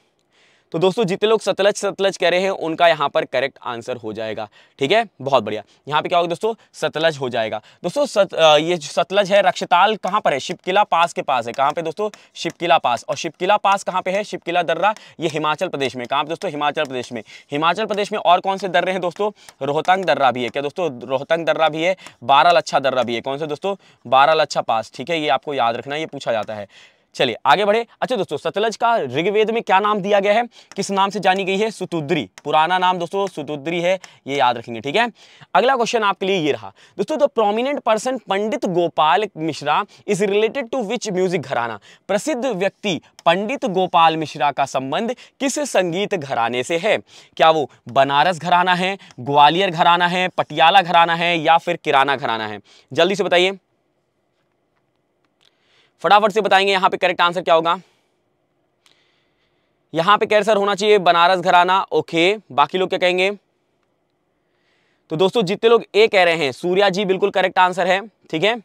तो दोस्तों जितने लोग सतलज सतलज कह रहे हैं उनका यहाँ पर करेक्ट आंसर हो जाएगा ठीक है बहुत बढ़िया यहाँ पे क्या होगा दोस्तों सतलज हो जाएगा दोस्तों सत, ये सतलज है रक्षताल कहाँ पर है शिपकिला पास के पास है कहाँ पे दोस्तों शिपकिला पास और शिपकिला पास कहाँ पे है शिपकिला दर्रा ये हिमाचल प्रदेश में कहाँ पे दोस्तों हिमाचल प्रदेश में हिमाचल प्रदेश में और कौन से दर्रे हैं दोस्तों रोहतांग दर्रा भी है क्या दोस्तों रोहतांग दर्रा भी है बारह लच्छा दर्रा भी है कौन से दोस्तों बारह लच्छा पास ठीक है ये आपको याद रखना ये पूछा जाता है चलिए आगे बढ़े अच्छा दोस्तों सतलज का ऋग्वेद में क्या नाम दिया गया है किस नाम से जानी गई है सुतुद्री पुराना नाम दोस्तों सुतुद्री है ये याद रखेंगे ठीक है अगला क्वेश्चन आपके लिए ये रहा दोस्तों the prominent person Pandit Gopal Mishra is related to which music gharana प्रसिद्ध व्यक्ति पंडित गोपाल मिश्रा का संबंध किस संगीत घराने से है क्या वो बनारस घराना है ग्वालियर घराना है पटियाला घराना है या फिर किराना घराना है जल्दी से बताइए फटाफट से बताएंगे यहाँ पे करेक्ट आंसर क्या होगा यहाँ पे कैंसर होना चाहिए बनारस घराना ओके बाकी लोग क्या कहेंगे तो दोस्तों जितने लोग ए कह रहे हैं सूर्या जी बिल्कुल करेक्ट आंसर है ठीक है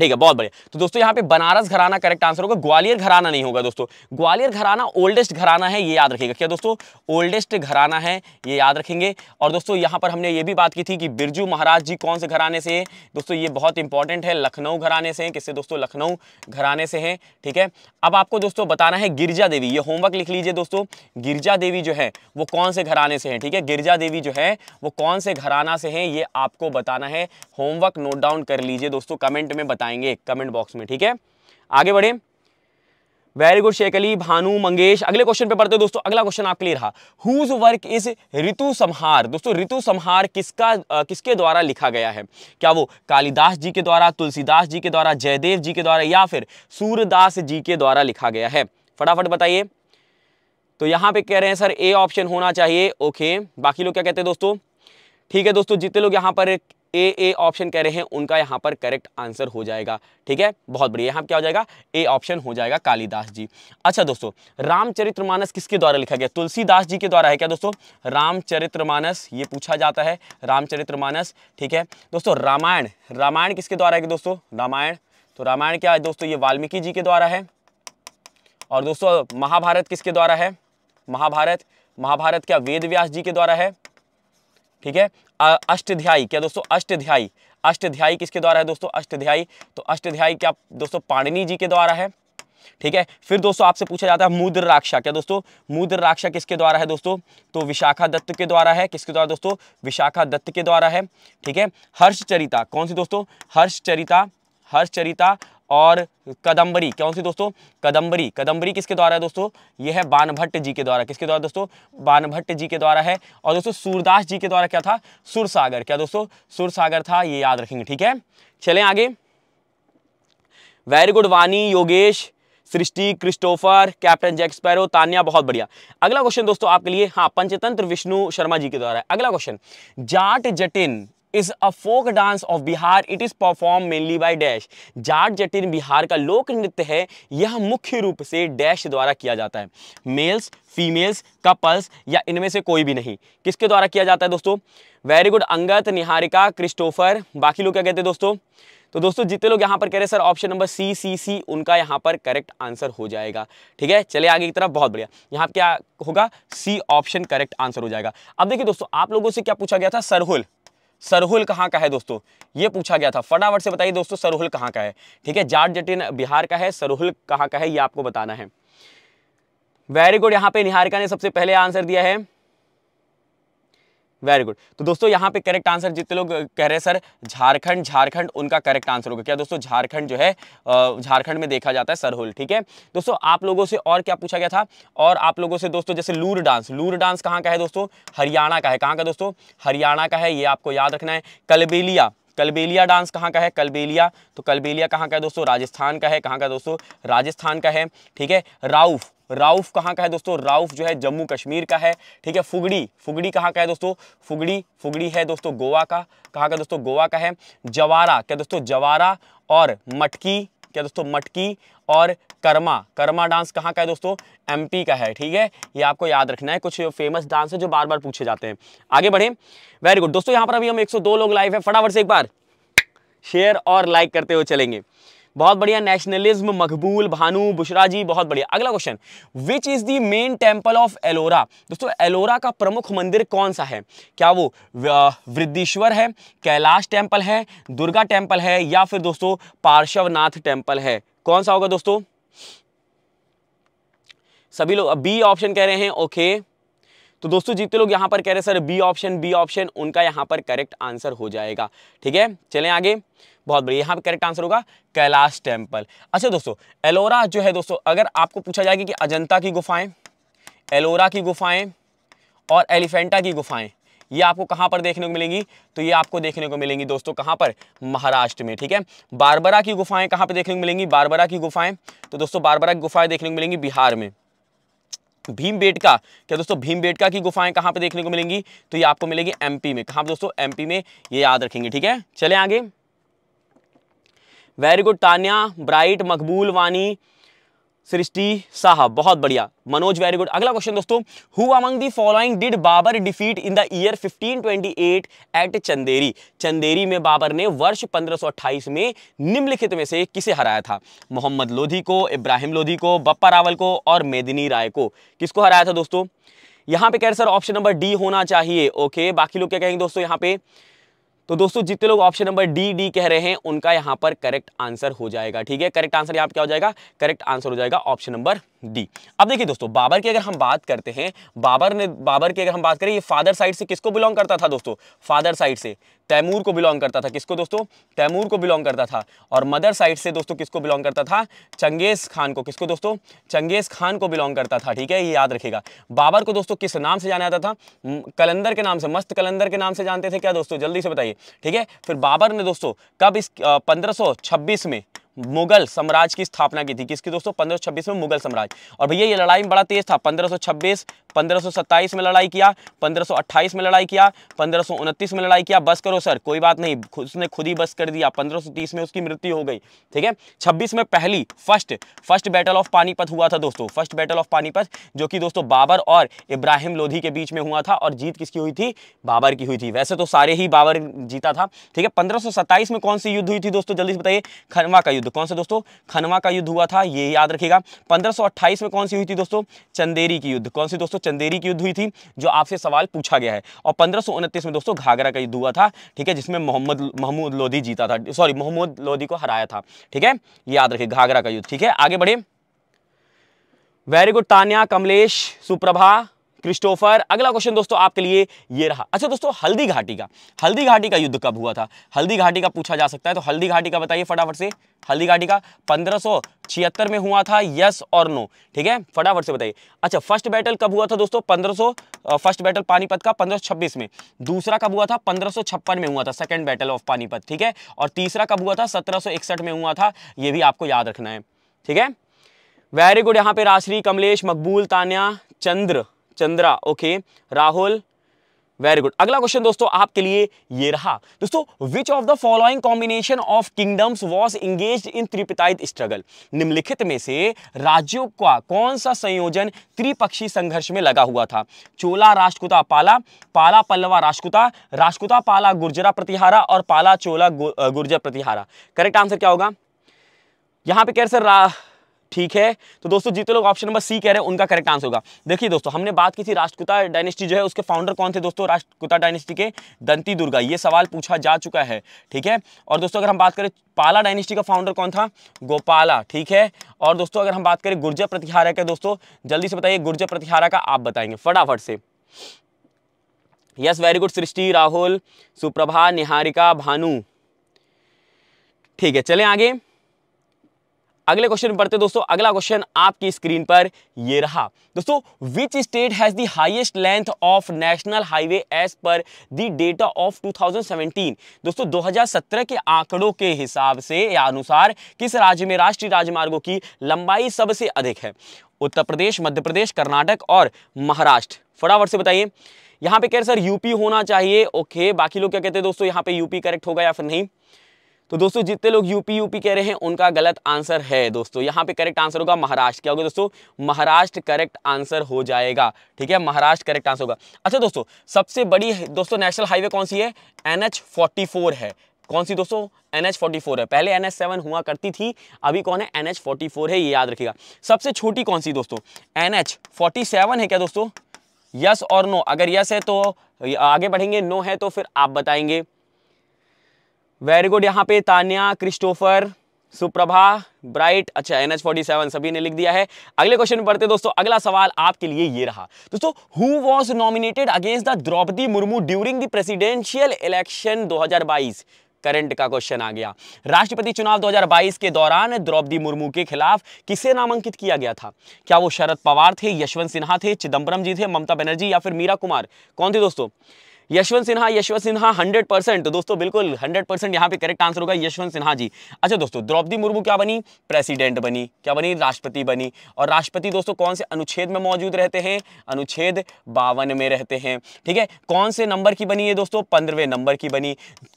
ठीक है बहुत बढ़िया तो दोस्तों यहाँ पे बनारस घराना करेक्ट आंसर होगा ग्वालियर घराना नहीं होगा दोस्तों ग्वालियर घराना ओल्डेस्ट घराना है ये याद रखिएगा क्या दोस्तों ओल्डेस्ट घराना है ये याद रखेंगे और दोस्तों यहाँ पर हमने ये भी बात की थी कि बिरजू महाराज जी कौन से घराने से है दोस्तों ये बहुत इंपॉर्टेंट है लखनऊ घराने से हैं किससे दोस्तों लखनऊ घराने से हैं ठीक है अब आपको दोस्तों बताना है गिरजा देवी ये होमवर्क लिख लीजिए दोस्तों गिरजा देवी जो है वो कौन से घराने से हैं ठीक है गिरजा देवी जो है वो कौन से घराना से हैं ये आपको बताना है होमवर्क नोट डाउन कर लीजिए दोस्तों कमेंट में बता बताएंगे कमेंट बॉक्स में ठीक है आगे बढ़े वेरी गुड शेख अली भानु मंगेश अगले क्वेश्चन पे पढ़ते हो दोस्तों अगला क्वेश्चन आपके लिए रहा हुज वर्क इज ऋतु संहार दोस्तों ऋतु संहार किसका आ, किसके द्वारा लिखा गया है क्या वो कालिदास जी के द्वारा तुलसीदास जी के द्वारा जयदेव जी के द्वारा या फिर सूरदास जी के द्वारा लिखा गया है फटाफट बताइए तो यहाँ पे कह रहे हैं सर ए ऑप्शन होना चाहिए ओके बाकी लोग क्या कहते हैं दोस्तों ठीक है दोस्तों जितने लोग यहाँ पर ए ए ऑप्शन कह रहे हैं उनका यहाँ पर करेक्ट आंसर हो जाएगा ठीक है बहुत बढ़िया यहाँ क्या हो जाएगा ए ऑप्शन हो जाएगा कालिदास जी अच्छा दोस्तों रामचरितमानस किसके द्वारा लिखा गया तुलसीदास जी के द्वारा है क्या दोस्तों रामचरितमानस ये पूछा जाता है रामचरितमानस ठीक है दोस्तों रामायण रामायण किसके द्वारा है दोस्तों रामायण तो रामायण क्या है दोस्तों ये वाल्मीकि जी के द्वारा है और दोस्तों महाभारत किसके द्वारा है महाभारत महाभारत क्या वेद व्यास जी के द्वारा है ठीक है अष्टध्यायी क्या दोस्तों अष्टध्यायी अष्टध्यायी किसके द्वारा है दोस्तों अष्टध्यायी तो अष्टध्यायी क्या दोस्तों पाणिनी जी के द्वारा है ठीक है फिर दोस्तों आपसे पूछा जाता है मुद्र राक्षा क्या दोस्तों मुद्र राक्षा किसके द्वारा है दोस्तों तो विशाखा दत्त के द्वारा है किसके द्वारा दोस्तों विशाखा दत्त के द्वारा है ठीक है हर्षचरिता कौन सी दोस्तों हर्षचरिता हर्षचरिता और कदम्बरी कौन सी दोस्तों कदम्बरी कदम्बरी किसके द्वारा है दोस्तों यह है बानभट्ट जी के द्वारा किसके द्वारा दोस्तों बानभट्ट जी के द्वारा है और दोस्तों सूरदास जी के द्वारा क्या था सुरसागर क्या दोस्तों सुरसागर था ये याद रखेंगे ठीक है चलें आगे very good Vani Yogesh Srishti Christopher captain Jack Sparrow Tania बहुत बढ़िया अगला क्वेश्चन दोस्तों आपके लिए हाँ पंचतंत्र विष्णु शर्मा जी के द्वारा अगला question Jat Jatin is a folk dance of Bihar it is perform mainly by dash Jat Jatin Bihar का लोक नृत्य है यह मुख्य रूप से डैश द्वारा किया जाता है मेल्स फीमेल्स कपल्स या इनमें से कोई भी नहीं किसके द्वारा किया जाता है दोस्तों वेरी गुड अंगत निहारिका क्रिस्टोफर बाकी लोग क्या कहते हैं दोस्तों तो दोस्तों जितने लोग यहाँ पर कह रहे हैं sir option number C C C उनका यहाँ पर करेक्ट आंसर हो जाएगा ठीक है चले आगे की तरफ बहुत बढ़िया यहाँ क्या होगा सी ऑप्शन करेक्ट आंसर हो जाएगा अब देखिए दोस्तों आप लोगों से क्या पूछा गया था सरहुल सरहुल कहाँ का है दोस्तों ये पूछा गया था फटाफट से बताइए दोस्तों सरहुल कहाँ का है ठीक है जाट जटिन बिहार का है सरहुल कहाँ का है ये आपको बताना है वेरी गुड यहाँ पे निहारिका ने सबसे पहले आंसर दिया है वेरी गुड तो दोस्तों यहाँ पे करेक्ट आंसर जितने लोग कह रहे हैं सर झारखंड झारखंड उनका करेक्ट आंसर होगा क्या दोस्तों झारखंड जो है झारखंड में देखा जाता है सरहुल ठीक है दोस्तों आप लोगों से और क्या पूछा गया था और आप लोगों से दोस्तों जैसे लूर डांस लूर डांस कहाँ का है दोस्तों हरियाणा का है कहाँ का दोस्तों हरियाणा का है ये आपको याद रखना है कलबेलिया कलबेलिया डांस कहाँ का है कलबेलिया तो कलबेलिया कहाँ का है दोस्तों राजस्थान का है कहाँ का दोस्तों राजस्थान का है ठीक है राउफ राउफ कहाँ का है दोस्तों राउफ जो है जम्मू कश्मीर का है ठीक है फुगड़ी फुगड़ी कहाँ का है दोस्तों फुगड़ी फुगड़ी है दोस्तों गोवा का कहाँ का दोस्तों गोवा का है जवारा क्या दोस्तों जवारा और मटकी क्या दोस्तों मटकी और कर्मा कर्मा डांस कहाँ का है दोस्तों एमपी का है ठीक है ये आपको याद रखना है कुछ फेमस डांस है जो बार बार पूछे जाते हैं आगे बढ़े वेरी गुड दोस्तों यहाँ पर अभी हम 102 लोग लाइव है फटाफट से एक बार शेयर और लाइक करते हुए चलेंगे बहुत बढ़िया नेशनलिज्म मकबूल भानु बुशरा जी बहुत बढ़िया अगला question which is the main temple of Ellora दोस्तों एलोरा का प्रमुख मंदिर कौन सा है क्या वो वृद्धेश्वर है कैलाश टेम्पल है दुर्गा टेम्पल है या फिर दोस्तों पार्श्वनाथ टेम्पल है कौन सा होगा दोस्तों सभी लोग बी ऑप्शन कह रहे हैं ओके तो दोस्तों जितने लोग यहां पर कह रहे हैं sir B option B option उनका यहां पर करेक्ट आंसर हो जाएगा ठीक है चलें आगे बहुत बढ़िया यहाँ पर करेक्ट आंसर होगा कैलाश टेम्पल अच्छा दोस्तों एलोरा जो है दोस्तों अगर आपको पूछा जाएगा कि अजंता की गुफाएं एलोरा की गुफाएं और एलिफेंटा की गुफाएं ये आपको कहाँ पर देखने को मिलेंगी तो ये आपको देखने को मिलेंगी दोस्तों कहाँ पर महाराष्ट्र में ठीक है बारबरा की गुफाएं कहाँ पर देखने को मिलेंगी बारबरा की गुफाएं तो दोस्तों बारबरा की गुफाएं देखने को मिलेंगी बिहार में भीम बेटका क्या दोस्तों भीम बेटका की गुफाएं कहाँ पर देखने को मिलेंगी तो ये आपको मिलेगी एमपी में कहाँ दोस्तों एमपी में ये याद रखेंगे ठीक है चले आगे वेरी गुड तानिया ब्राइट मकबूल वानी सृष्टि साहब बहुत बढ़िया मनोज वेरी गुड अगला क्वेश्चन दोस्तों who among the following did Babur defeat in the year 1528 at Chanderi Chanderi में बाबर ने वर्ष 1528 में निम्नलिखित में से किसे हराया था मोहम्मद लोधी को इब्राहिम लोधी को बप्पा रावल को और मेदिनी राय को किसको हराया था दोस्तों यहाँ पे कह रहे सर ऑप्शन नंबर डी होना चाहिए ओके बाकी लोग क्या कहेंगे दोस्तों यहाँ पे तो दोस्तों जितने लोग ऑप्शन नंबर डी डी कह रहे हैं उनका यहां पर करेक्ट आंसर हो जाएगा ठीक है करेक्ट आंसर पर क्या हो जाएगा करेक्ट आंसर हो जाएगा ऑप्शन नंबर दी अब देखिए दोस्तों बाबर की अगर हम बात करते हैं बाबर ने बाबर की अगर हम बात करें ये फादर साइड से किसको बिलोंग करता था दोस्तों फादर साइड से तैमूर को बिलोंग करता था किसको दोस्तों तैमूर को बिलोंग करता था और मदर साइड से दोस्तों किसको बिलोंग करता था चंगेज़ खान को किसको दोस्तों चंगेज़ खान को बिलोंग करता था ठीक है ये याद रखेगा बाबर को दोस्तों किस नाम से जाना जाता था कलंदर के नाम से मस्त कलंदर के नाम से जानते थे क्या दोस्तों जल्दी से बताइए ठीक है फिर बाबर ने दोस्तों कब इस पंद्रह में मुगल सम्राज की स्थापना की थी किसकी दोस्तों 1526 में मुगल सम्राज और भैया ये लड़ाई में बड़ा तेज था 1526 1527 में लड़ाई किया 1528 में लड़ाई किया 1529 में लड़ाई किया बस करो सर कोई बात नहीं उसने खुद ही बस कर दिया 1530 में उसकी मृत्यु हो गई ठीक है 26 में पहली first first battle of Panipat हुआ था दोस्तों फर्स्ट बैटल ऑफ पानीपत जो कि दोस्तों बाबर और इब्राहिम लोधी के बीच में हुआ था और जीत किसकी हुई थी बाबर की हुई थी वैसे तो सारे ही बाबर जीता था ठीक है पंद्रह में कौन सी युद्ध हुई थी दोस्तों जल्दी से बताइए खनवा का युद्ध युद्ध तो कौन सा दोस्तों खनवा का युद्ध हुआ था ये याद रखेगा 1528 में कौन सी हुई थी दोस्तों चंदेरी की युद्ध कौन सी दोस्तों चंदेरी की युद्ध हुई थी जो आपसे सवाल पूछा गया है और पंद्रह में दोस्तों घाघरा का युद्ध हुआ था ठीक है जिसमें मोहम्मद महमूद लोधी जीता था सॉरी मोहम्मद लोधी को हराया था ठीक है याद रखिए घाघरा का युद्ध ठीक है आगे बढ़े very good Tanya Kamlesh Suprabha Christopher अगला क्वेश्चन दोस्तों आपके लिए ये रहा अच्छा दोस्तों हल्दी घाटी का हल्दी घाटी का युद्ध कब हुआ था हल्दी घाटी का पूछा जा सकता है तो हल्दी घाटी का बताइए फटाफट से हल्दी घाटी का पंद्रह में हुआ था यस और नो ठीक है फटाफट से बताइए अच्छा फर्स्ट बैटल कब हुआ था दोस्तों पंद्रह फर्स्ट बैटल पानीपत का पंद्रह में दूसरा कब हुआ था पंद्रह में हुआ था सेकेंड बैटल ऑफ पानीपत ठीक है और तीसरा कब हुआ था सत्रह में हुआ था ये भी आपको याद रखना है ठीक है वेरी गुड यहाँ पे राश्री Kamlesh Maqbool Tanya Chandra Chandra okay Rahul very good अगला क्वेश्चन दोस्तों आपके लिए ये रहा दोस्तों which of the following combination of kingdoms was engage in tripartite struggle निम्नलिखित में से राज्यों का कौन सा संयोजन त्रिपक्षीय संघर्ष में लगा हुआ था चोला राष्ट्रकुता पाला पाला पल्लवा राष्ट्रकुता राष्ट्रकुता पाला गुर्जरा प्रतिहारा और पाला चोला गुर्जर प्रतिहारा करेक्ट आंसर क्या होगा यहां पे कैसे ठीक है तो दोस्तों जितने लोग ऑप्शन नंबर सी कह रहे हैं उनका करेक्ट आंसर होगा देखिए दोस्तों हमने बात की थी राष्ट्रकुता डायनेस्टी जो है उसके फाउंडर कौन थे दोस्तों राष्ट्रकुता डायनेस्टी के दंती दुर्गा ये सवाल पूछा जा चुका है ठीक है और दोस्तों अगर हम बात करें पाला डायनेस्टी का फाउंडर कौन था गोपाला ठीक है और दोस्तों अगर हम बात करें गुर्जर प्रतिहारा का दोस्तों जल्दी से बताइए गुर्जर प्रतिहारा का आप बताएंगे फटाफट से yes very good Srishti Rahul Suprabha Niharika Bhanu ठीक है चले आगे अगले क्वेश्चन पढ़ते दोस्तों अगला क्वेश्चन आपकी स्क्रीन पर ये रहा दोस्तों which state has the highest length of national highway as per the data of 2017 दोस्तों 2017 के आंकड़ों के हिसाब से या अनुसार किस राज्य में राष्ट्रीय राजमार्गों की लंबाई सबसे अधिक है उत्तर प्रदेश मध्य प्रदेश कर्नाटक और महाराष्ट्र फटाफट से बताइए यहाँ पे कह रहे सर यूपी होना चाहिए ओके बाकी लोग क्या कहते हैं दोस्तों यहाँ पे यूपी करेक्ट होगा या फिर नहीं तो दोस्तों जितने लोग यूपी यूपी कह रहे हैं उनका गलत आंसर है दोस्तों यहाँ पे करेक्ट आंसर होगा महाराष्ट्र क्या होगा दोस्तों महाराष्ट्र करेक्ट आंसर हो जाएगा ठीक है महाराष्ट्र करेक्ट आंसर होगा अच्छा दोस्तों सबसे बड़ी दोस्तों नेशनल हाईवे कौन सी है एन है कौन सी दोस्तों एन एच फोर्टी फोर है पहले एन एच सेवन हुआ करती थी अभी कौन है एन एच फोर्टी फोर है ये याद रखिएगा सबसे छोटी कौन सी दोस्तों एन एच फोर्टी सेवन है क्या दोस्तों यस और नो अगर यस है तो आगे बढ़ेंगे नो है तो फिर आप बताएंगे वेरी गुड यहाँ पे तानिया क्रिस्टोफर सुप्रभा ब्राइट अच्छा एन एच फोर्टी सेवन सभी ने लिख दिया है अगले क्वेश्चन में पढ़ते दोस्तों अगला सवाल आपके लिए ये रहा दोस्तों who was nominated against the Draupadi Murmu during the presidential election 2022 current का क्वेश्चन आ गया राष्ट्रपति चुनाव 2022 के दौरान द्रौपदी मुर्मू के खिलाफ किसे नामांकित किया गया था क्या वो शरद पवार थे यशवंत सिन्हा थे चिदंबरम जी थे ममता बनर्जी या फिर मीरा कुमार कौन थे दोस्तों यशवंत सिन्हा यशवंत सिन्हा हंड्रेड परसेंट तो दोस्तों बिल्कुल हंड्रेड परसेंट यहाँ पे करेक्ट आंसर होगा यशवंत सिन्हा जी अच्छा दोस्तों द्रौपदी मुर्मू क्या बनी प्रेसिडेंट बनी क्या बनी राष्ट्रपति बनी और राष्ट्रपति दोस्तों कौन से अनुच्छेद में मौजूद रहते हैं अनुच्छेद बावन में रहते हैं ठीक है कौन से नंबर की बनी है दोस्तों पंद्रहवें नंबर की बनी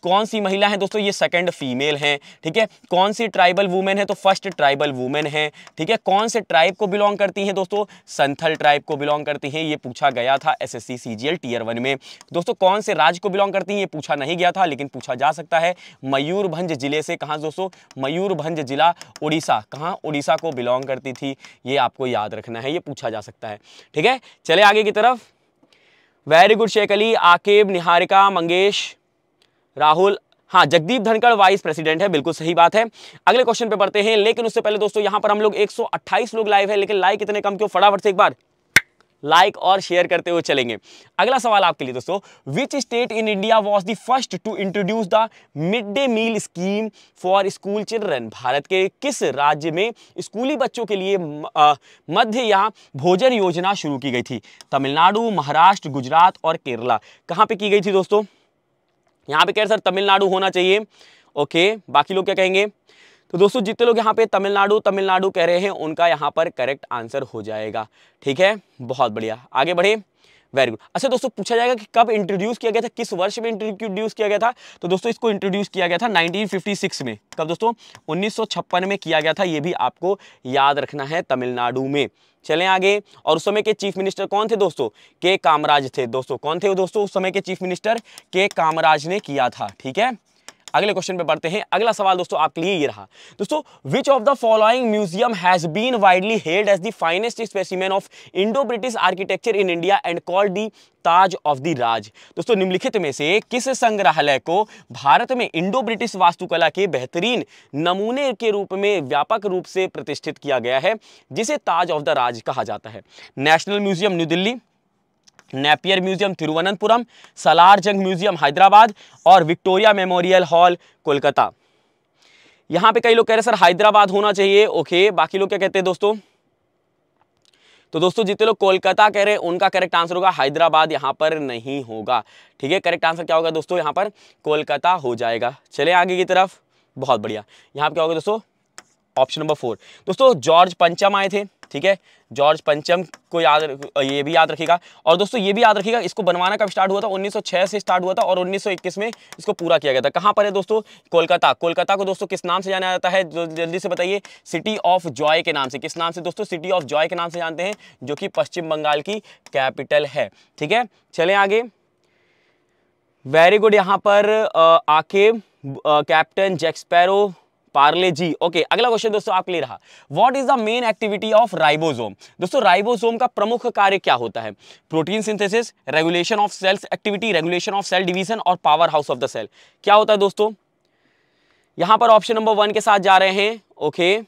कौन सी महिला है दोस्तों ये सेकेंड फीमेल है ठीक है कौन सी ट्राइबल वुमेन है तो फर्स्ट ट्राइबल वुमेन है ठीक है कौन से ट्राइब को बिलोंग करती हैं दोस्तों संथल ट्राइब को बिलोंग करती हैं ये पूछा गया था S S C C G L tier one में दोस्तों कौन से राज्य को बिलोंग करती हैं ये पूछा नहीं गया था लेकिन पूछा जा सकता है मयूरभंज जिले से कहाँ दोस्तों मयूरभंज जिला उड़ीसा कहाँ उड़ीसा को बिलोंग करती थी ये आपको याद रखना है ये पूछा जा सकता है ठीक है चले आगे की तरफ वेरी गुड शेख अली आकेब निहारिका मंगेश राहुल हाँ जगदीप धनखड़ वाइस प्रेसिडेंट है बिल्कुल सही बात है अगले क्वेश्चन पे पढ़ते हैं लेकिन उससे पहले दोस्तों यहाँ पर हम लोग 128 लोग लाइव है लेकिन लाइक इतने कम क्यों फटाफट से एक बार लाइक और शेयर करते हुए चलेंगे अगला सवाल आपके लिए दोस्तों which state in India was the first to introduce the mid day meal scheme for school children Bharat के किस राज्य में स्कूली बच्चों के लिए मध्य या भोजन योजना शुरू की गई थी तमिलनाडु महाराष्ट्र गुजरात और केरला कहाँ पे की गई थी दोस्तों यहाँ पे कह रहे सर तमिलनाडु होना चाहिए ओके बाकी लोग क्या कहेंगे तो दोस्तों जितने लोग यहाँ पे तमिलनाडु तमिलनाडु कह रहे हैं उनका यहाँ पर करेक्ट आंसर हो जाएगा ठीक है बहुत बढ़िया आगे बढ़े वेरी गुड अच्छा दोस्तों पूछा जाएगा कि कब इंट्रोड्यूस किया गया था किस वर्ष में इंट्रोड्यूस किया गया था तो दोस्तों इसको इंट्रोड्यूस किया गया था 1956 में कब दोस्तों उन्नीस में किया गया था ये भी आपको याद रखना है तमिलनाडु में चलें आगे और उस समय के चीफ मिनिस्टर कौन थे दोस्तों के कामराज थे दोस्तों कौन थे वो दोस्तों उस समय के चीफ मिनिस्टर के कामराज ने किया था ठीक है अगले क्वेश्चन पे बढ़ते हैं अगला सवाल दोस्तों आपके लिए ये रहा दोस्तों which of the following museum has been widely held as the finest specimen of Indo British architecture in India and called the Taj of the Raj दोस्तों निम्नलिखित में से किस संग्रहालय को भारत में इंडो ब्रिटिश वास्तुकला के बेहतरीन नमूने के रूप में व्यापक रूप से प्रतिष्ठित किया गया है जिसे ताज ऑफ द राज कहा जाता है national museum New Delhi Napier museum Thiruvananthapuram Salar Jung museum Hyderabad और विक्टोरिया मेमोरियल हॉल कोलकाता यहां पे कई लोग कह रहे हैं सर हैदराबाद होना चाहिए ओके बाकी लोग क्या कहते हैं दोस्तों तो दोस्तों जितने लोग कोलकाता कह रहे हैं उनका करेक्ट आंसर होगा हैदराबाद यहां पर नहीं होगा ठीक है करेक्ट आंसर क्या होगा दोस्तों यहां पर कोलकाता हो जाएगा चले आगे की तरफ बहुत बढ़िया यहां पर क्या होगा दोस्तों ऑप्शन नंबर फोर दोस्तों जॉर्ज पंचम आए थे ठीक है जॉर्ज पंचम को याद ये भी याद रखिएगा और दोस्तों ये भी याद रखिएगा इसको बनवाना कब स्टार्ट हुआ था 1906 से स्टार्ट हुआ था और 1921 में इसको पूरा किया गया था कहाँ पर है दोस्तों कोलकाता कोलकाता को दोस्तों किस नाम से जाना जाता है जल्दी से बताइए सिटी ऑफ जॉय के नाम से किस नाम से दोस्तों सिटी ऑफ जॉय के नाम से जानते हैं जो कि पश्चिम बंगाल की कैपिटल है ठीक है चले आगे वेरी गुड यहाँ पर आके captain Jack Sparrow Parle G okay अगला क्वेश्चन दोस्तों आपके लिए रहा what is the main activity of ribosome दोस्तों राइबोसोम का प्रमुख कार्य क्या होता है protein synthesis regulation of cells activity regulation of cell division और power house of the cell क्या होता है दोस्तों यहां पर ऑप्शन नंबर वन के साथ जा रहे हैं ओके okay.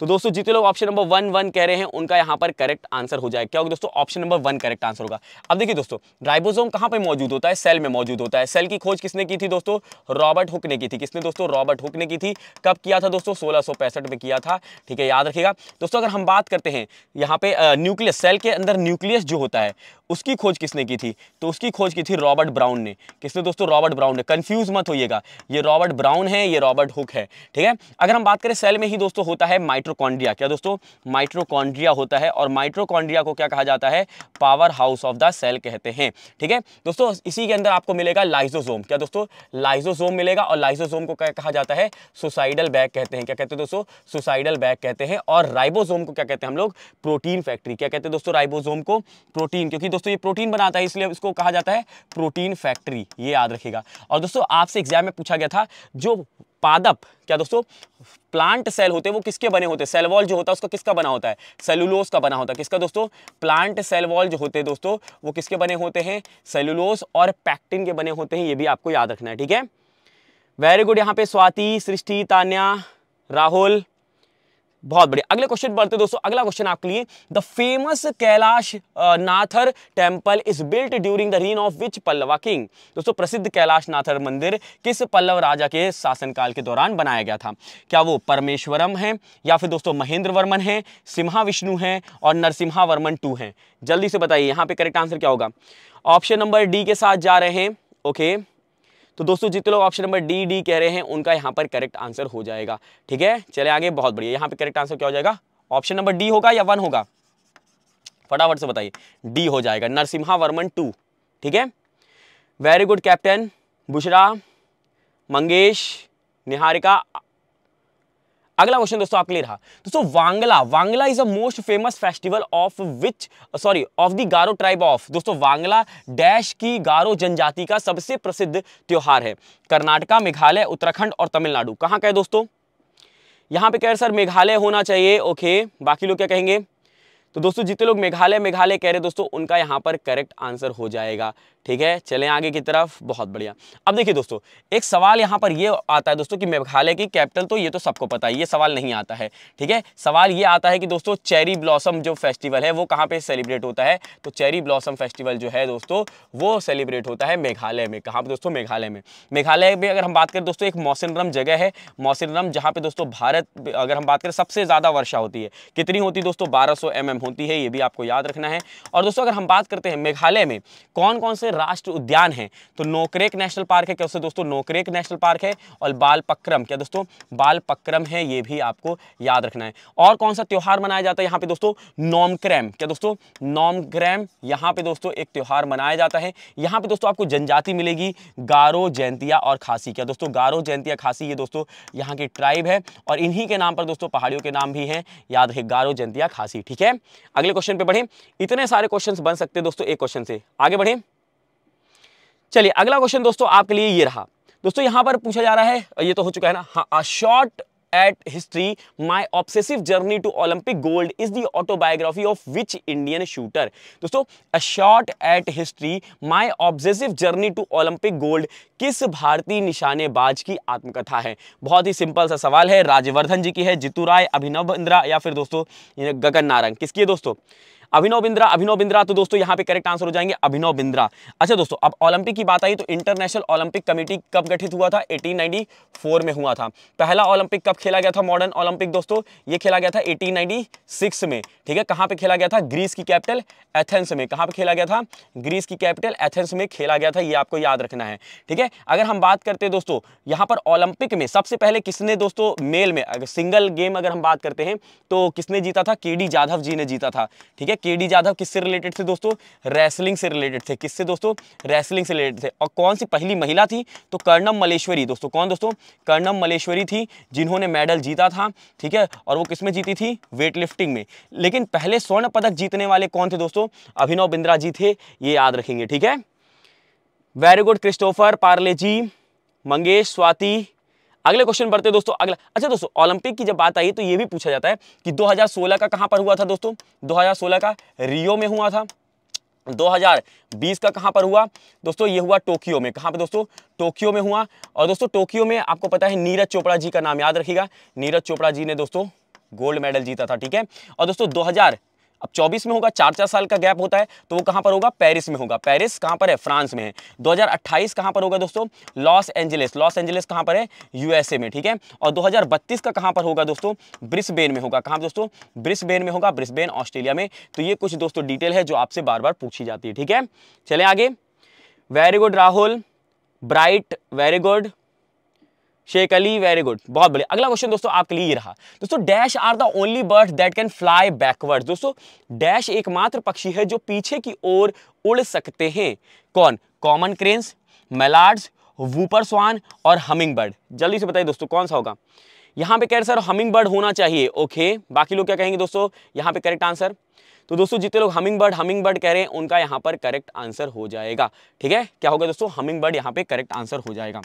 तो दोस्तों जितने लोग ऑप्शन नंबर वन वन कह रहे हैं उनका यहां पर करेक्ट आंसर हो जाएगा क्या होगा दोस्तों option number one correct answer होगा अब देखिए दोस्तों राइबोसोम कहां पर मौजूद होता है सेल में मौजूद होता है सेल की खोज किसने की थी दोस्तों रॉबर्ट हुक ने की थी किसने दोस्तों रॉबर्ट हुक ने की थी कब किया था दोस्तों सोलह में किया था ठीक है याद रखिएगा दोस्तों अगर हम बात करते हैं यहाँ पे न्यूक्लियस सेल के अंदर न्यूक्लियस जो होता है उसकी खोज किसने की थी तो उसकी खोज की थी रॉबर्ट ब्राउन ने किसने दोस्तों रॉबर्ट ब्राउन ने कंफ्यूज मत होइएगा ये रॉबर्ट ब्राउन है ये रॉबर्ट हुक है ठीक है अगर हम बात करें सेल में ही दोस्तों होता है माइट्रोकॉन्ड्रिया क्या दोस्तों माइट्रोकॉन्ड्रिया होता है और माइट्रोकॉन्ड्रिया को क्या कहा जाता है power house of the cell कहते हैं ठीक है दोस्तों इसी के अंदर आपको मिलेगा लाइजोजोम क्या दोस्तों लाइजोजोम मिलेगा और लाइजोजोम को क्या कहा जाता है सुसाइडल बैग कहते हैं क्या कहते हैं दोस्तों सुसाइडल बैग कहते हैं और राइबोजोम को क्या कहते हैं हम लोग प्रोटीन फैक्ट्री क्या कहते हैं दोस्तों राइबोजोम को प्रोटीन क्योंकि दोस्तों ये प्रोटीन बनाता है इसलिए इसको कहा जाता है प्रोटीन फैक्ट्री ये याद रखेगा और दोस्तों आपसे एग्जाम में पूछा गया था जो पादप क्या दोस्तों प्लांट सेल होते हैं वो किसके बने होते हैं सेलवॉल जो होता है उसका किसका बना होता है सेलुलोस का बना होता है किसका दोस्तों प्लांट सेलवॉल जो होते हैं दोस्तों वो किसके बने होते हैं सेलुलोस और पैक्टिन के बने होते हैं ये भी आपको याद रखना है ठीक है वेरी गुड यहाँ पे स्वाति सृष्टि तान्या राहुल बहुत बढ़िया अगले क्वेश्चन बढ़ते दोस्तों अगला क्वेश्चन आपके लिए the famous Kailash Nathar temple is built during the reign of which Pallava king दोस्तों प्रसिद्ध कैलाश नाथर मंदिर किस पल्लव राजा के शासनकाल के दौरान बनाया गया था क्या वो परमेश्वरम है या फिर दोस्तों महेंद्र वर्मन है सिम्हा विष्णु है और नरसिम्हा वर्मन टू है जल्दी से बताइए यहाँ पे करेक्ट आंसर क्या होगा ऑप्शन नंबर डी के साथ जा रहे हैं ओके okay. तो दोस्तों जितने लोग ऑप्शन नंबर डी डी कह रहे हैं उनका यहाँ पर करेक्ट आंसर हो जाएगा ठीक है चले आगे बहुत बढ़िया यहाँ पर करेक्ट आंसर क्या हो जाएगा ऑप्शन नंबर डी होगा या वन होगा फटाफट से बताइए डी हो जाएगा नरसिम्हा वर्मन टू ठीक है very good captain Bushra Mangesh Niharika अगला क्वेश्चन दोस्तों आपके लिए रहा दोस्तों Wangala Wangala is a most famous festival of which sorry of the Garo tribe of दोस्तों वांगला डैश की गारो जनजाति का सबसे प्रसिद्ध त्यौहार है कर्नाटका मेघालय उत्तराखंड और तमिलनाडु कहाँ का है दोस्तों यहाँ पे कह रहे सर मेघालय होना चाहिए ओके बाकी लोग क्या कहेंगे तो दोस्तों जितने लोग मेघालय मेघालय कह रहे दोस्तों उनका यहाँ पर करेक्ट आंसर हो जाएगा ठीक है चलें आगे की तरफ बहुत बढ़िया अब देखिए दोस्तों एक सवाल यहाँ पर ये आता है दोस्तों कि मेघालय की कैपिटल तो ये तो सबको पता है ये सवाल नहीं आता है ठीक है सवाल ये आता है कि दोस्तों चेरी ब्लॉसम जो फेस्टिवल है वो कहाँ पे सेलिब्रेट होता है तो चेरी ब्लॉसम फेस्टिवल जो है दोस्तों वो सेलिब्रेट होता है मेघालय में कहाँ पर दोस्तों मेघालय में मेघालय में अगर हम बात करें दोस्तों एक मौसम जगह है मौसम जहाँ पर दोस्तों भारत अगर हम बात करें सबसे ज़्यादा वर्षा होती है कितनी होती है दोस्तों बारह सौ होती है ये भी आपको याद रखना है और दोस्तों अगर हम बात करते हैं मेघालय में कौन कौन से राष्ट्र उद्यान है तो नोकरेक नेशनल पार्क है क्या दोस्तों दोस्तों नोकरेक नेशनल पार्क है और बाल पक्रम क्या दोस्तों बाल पक्रम है ये भी आपको याद रखना है और कौन सा त्यौहार मनाया जाता है यहाँ पे दोस्तों नॉमक्रैम क्या दोस्तों नॉमक्रैम यहाँ पे दोस्तों एक त्यौहार मनाया जाता है यहाँ पे दोस्तों आपको जनजाति मिलेगी गारो जयंतिया और खासी क्या दोस्तों गारो जयंतिया खासी ये दोस्तों यहाँ की ट्राइब है और इन्हीं के नाम पर दोस्तों पहाड़ियों के नाम भी हैं याद रहे गारो जयंतिया खासी ठीक है अगले क्वेश्चन पे बढ़े इतने सारे क्वेश्चन बन सकते हैं दोस्तों एक क्वेश्चन से आगे बढ़े चलिए अगला क्वेश्चन दोस्तों आपके लिए ये रहा दोस्तों यहां पर पूछा जा रहा है ये तो हो चुका है ना हाँ shot at history my obsessive journey to Olympic gold is the autobiography of which Indian shooter दोस्तों a shot at history my obsessive journey to Olympic gold किस भारतीय निशानेबाज की आत्मकथा है बहुत ही सिंपल सा सवाल है राज्यवर्धन जी की है जितू राय अभिनव इंद्रा या फिर दोस्तों गगन नारंग किसकी है दोस्तों अभिनव बिंद्रा अभिनव बिंद्रा तो दोस्तों यहाँ पे करेक्ट आंसर हो जाएंगे अभिनव बिंद्रा अच्छा दोस्तों अब ओलंपिक की बात आई तो इंटरनेशनल ओलंपिक कमेटी कब गठित हुआ था 1894 में हुआ था पहला ओलंपिक कब खेला गया था मॉडर्न ओलंपिक दोस्तों ये खेला गया था 1896 में ठीक है कहाँ पे खेला गया था ग्रीस की कैपिटल एथेंस में कहाँ पे खेला गया था ग्रीस की कैपिटल एथेंस में खेला गया था ये आपको याद रखना है ठीक है अगर हम बात करते हैं दोस्तों यहाँ पर ओलंपिक में सबसे पहले किसने दोस्तों मेल में अगर सिंगल गेम अगर हम बात करते हैं तो किसने जीता था के डी जाधव जी ने जीता था ठीक है के डी जाधव किससे रिलेटेड थे दोस्तों रेसलिंग से रिलेटेड थे किससे दोस्तों रेसलिंग से रिलेटेड थे और कौन सी पहली महिला थी तो कर्णम मलेश्वरी दोस्तों कौन दोस्तों कर्णम मलेश्वरी थी जिन्होंने मेडल जीता था ठीक है और वो किसमें जीती थी वेट लिफ्टिंग में लेकिन पहले स्वर्ण पदक जीतने वाले कौन थे दोस्तों अभिनव बिंद्रा जी थे ये याद रखेंगे ठीक है very good Christopher Parle G Mangesh Swati अगले क्वेश्चन बढ़ते हैं दोस्तों अगला अच्छा दोस्तों ओलंपिक की जब बात आई तो ये भी पूछा जाता है कि 2016 का कहां पर हुआ था दोस्तों 2016 का रियो में हुआ था 2020 का कहां पर हुआ दोस्तों ये हुआ टोक्यो में कहां पर दोस्तों टोक्यो में हुआ और दोस्तों टोक्यो में आपको पता है नीरज चोपड़ा जी का नाम याद रखिएगा नीरज चोपड़ा जी ने दोस्तों गोल्ड मेडल जीता था ठीक है और दोस्तों अब 24 में होगा चार चार साल का गैप होता है तो वो कहां पर होगा पेरिस में होगा पेरिस कहां पर है फ्रांस में है 2028 कहां पर होगा दोस्तों लॉस एंजलिस लॉस एंजलिस कहां पर है यूएसए में ठीक है और 2032 का कहां पर होगा दोस्तों ब्रिस्बेन में होगा कहां दोस्तों ब्रिस्बेन में होगा ब्रिस्बेन ऑस्ट्रेलिया में तो ये कुछ दोस्तों डिटेल है जो आपसे बार बार पूछी जाती है ठीक है चले आगे very good Rahul Bright very good Sheikh Ali very good बहुत बढ़िया अगला क्वेश्चन दोस्तों आपके लिए रहा दोस्तों dash are the only bird that can fly backward दोस्तों डैश एकमात्र पक्षी है जो पीछे की ओर उड़ सकते हैं कौन कॉमन क्रेन्स मेलार्ड्स वूपर स्वान और हमिंग बर्ड जल्दी से बताइए दोस्तों कौन सा होगा यहाँ पे कह रहे सर हमिंग बर्ड होना चाहिए ओके बाकी लोग क्या कहेंगे दोस्तों यहाँ पे करेक्ट आंसर तो दोस्तों जितने लोग हमिंग बर्ड हमिंग बर्ड कह रहे हैं उनका यहाँ पर करेक्ट आंसर हो जाएगा ठीक है क्या होगा दोस्तों हमिंग बर्ड यहाँ पे करेक्ट आंसर हो जाएगा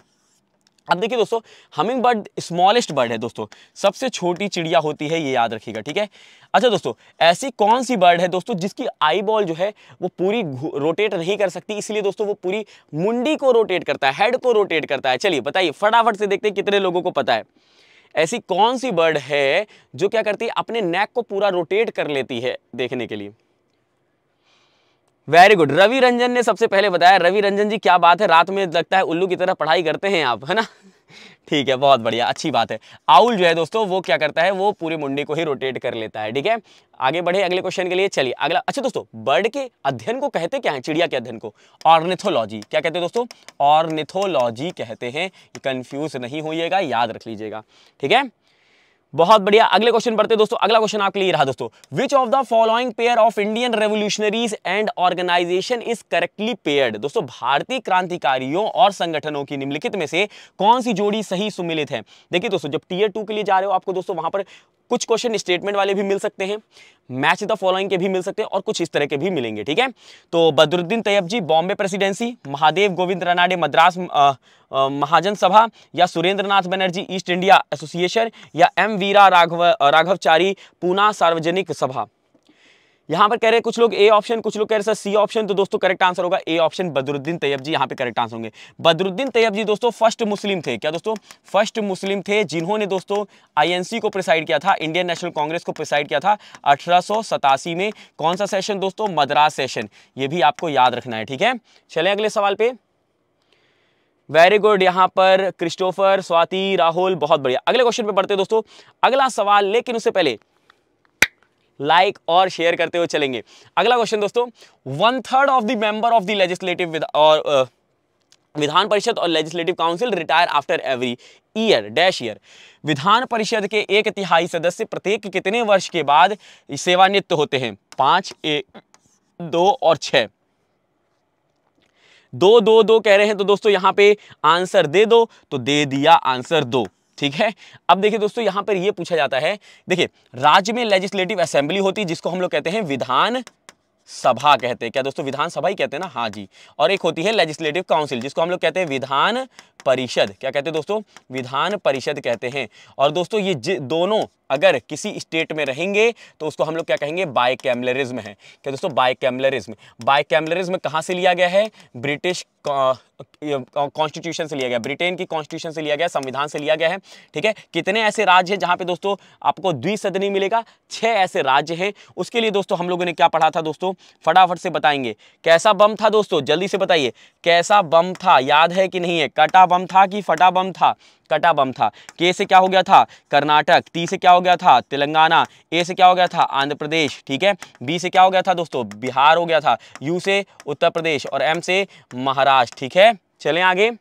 अब देखिए दोस्तों हमिंग बर्ड स्मॉलेस्ट बर्ड है दोस्तों सबसे छोटी चिड़िया होती है ये याद रखिएगा ठीक है अच्छा दोस्तों ऐसी कौन सी बर्ड है दोस्तों जिसकी आई बॉल जो है वो पूरी रोटेट नहीं कर सकती इसलिए दोस्तों वो पूरी मुंडी को रोटेट करता है हेड को रोटेट करता है चलिए बताइए फटाफट से देखते हैं कितने लोगों को पता है ऐसी कौन सी बर्ड है जो क्या करती है अपने नेक को पूरा रोटेट कर लेती है देखने के लिए वेरी गुड रवि रंजन ने सबसे पहले बताया रवि रंजन जी क्या बात है रात में लगता है उल्लू की तरह पढ़ाई करते हैं आप है ना ठीक है बहुत बढ़िया अच्छी बात है आउल जो है दोस्तों वो क्या करता है वो पूरे मुंडे को ही रोटेट कर लेता है ठीक है आगे बढ़े अगले क्वेश्चन के लिए चलिए अगला अच्छा दोस्तों बर्ड के अध्ययन को कहते क्या है चिड़िया के अध्ययन को ऑर्निथोलॉजी क्या कहते हैं दोस्तों ऑर्निथोलॉजी कहते हैं कंफ्यूज नहीं होइएगा याद रख लीजिएगा ठीक है बहुत बढ़िया अगले क्वेश्चन पढ़ते हैं दोस्तों अगला क्वेश्चन आपके लिए रहा दोस्तों which of the following pair of Indian revolutionaries and organisation is correctly paired दोस्तों भारतीय क्रांतिकारियों और संगठनों की निम्नलिखित में से कौन सी जोड़ी सही सुमिलित है देखिए दोस्तों जब टीयर टू के लिए जा रहे हो आपको दोस्तों वहां पर कुछ क्वेश्चन स्टेटमेंट वाले भी मिल सकते हैं मैच द फॉलोइंग के भी मिल सकते हैं और कुछ इस तरह के भी मिलेंगे ठीक है तो बदरुद्दीन तैयब जी बॉम्बे प्रेसिडेंसी महादेव गोविंद रनाडे मद्रास महाजन सभा या Surendranath Banerjee East India association या एम वीरा राघव राघवचारी पूना सार्वजनिक सभा यहाँ पर कह रहे हैं कुछ लोग ए ऑप्शन कुछ लोग कह रहे सर सी ऑप्शन तो दोस्तों करेक्ट आंसर होगा A option Badruddin Tyabji यहाँ पे करेक्ट आंसर होंगे बदरुद्दीन तैयब जी दोस्तों फर्स्ट मुस्लिम थे क्या दोस्तों फर्स्ट मुस्लिम थे जिन्होंने दोस्तों आईएनसी को प्रिसाइड किया था इंडियन नेशनल कांग्रेस को प्रिसाइड किया था अठारह में कौन सा सेशन दोस्तों मद्रास सेशन ये भी आपको याद रखना है ठीक है चले अगले सवाल पे वेरी गुड यहाँ पर क्रिस्टोफर स्वाति राहुल बहुत बढ़िया अगले क्वेश्चन पे पढ़ते दोस्तों अगला सवाल लेकिन उससे पहले लाइक like और शेयर करते हुए चलेंगे अगला क्वेश्चन दोस्तों one third of the member of the legislative और विधान परिषद और legislative council retire after every year dash year Vidhan Parishad के एक तिहाई सदस्य प्रत्येक कितने वर्ष के बाद सेवानिवृत्त होते हैं पांच एक दो और छ दो दो दो कह रहे हैं तो दोस्तों यहां पे आंसर दे दो तो दे दिया आंसर दो ठीक है अब देखिए दोस्तों यहां पर यह पूछा जाता है देखिए राज्य में लेजिस्लेटिव असेंबली होती है जिसको हम लोग कहते हैं विधान सभा कहते हैं क्या दोस्तों विधानसभा ही कहते हैं ना हाँ जी और एक होती है लेजिस्लेटिव काउंसिल जिसको हम लोग कहते हैं विधान परिषद क्या कहते हैं दोस्तों विधान परिषद कहते हैं और दोस्तों ये दोनों अगर किसी स्टेट में रहेंगे तो उसको हम लोग क्या कहेंगे बाय कैमलरिज्म है क्या दोस्तों बाय कैमलरिज्म बाय कैमलरिज्म कहाँ से लिया गया है ब्रिटिश कॉन्स्टिट्यूशन से लिया गया ब्रिटेन की कॉन्स्टिट्यूशन से लिया गया संविधान से लिया गया है ठीक है कितने ऐसे राज्य हैं जहाँ पे दोस्तों आपको द्विसदनी मिलेगा छः ऐसे राज्य हैं उसके लिए दोस्तों हम लोगों ने क्या पढ़ा था दोस्तों फटाफट से बताएंगे कैसा बम था दोस्तों जल्दी से बताइए कैसा बम था याद है कि नहीं है कटा बम था कि फटा बम था कटा बम था के से क्या हो गया था कर्नाटक टी से क्या हो गया था तेलंगाना ए से क्या हो गया था आंध्र प्रदेश ठीक है बी से क्या हो गया था दोस्तों बिहार हो गया था यू से उत्तर प्रदेश और एम से महाराष्ट्र ठीक है चलें आगे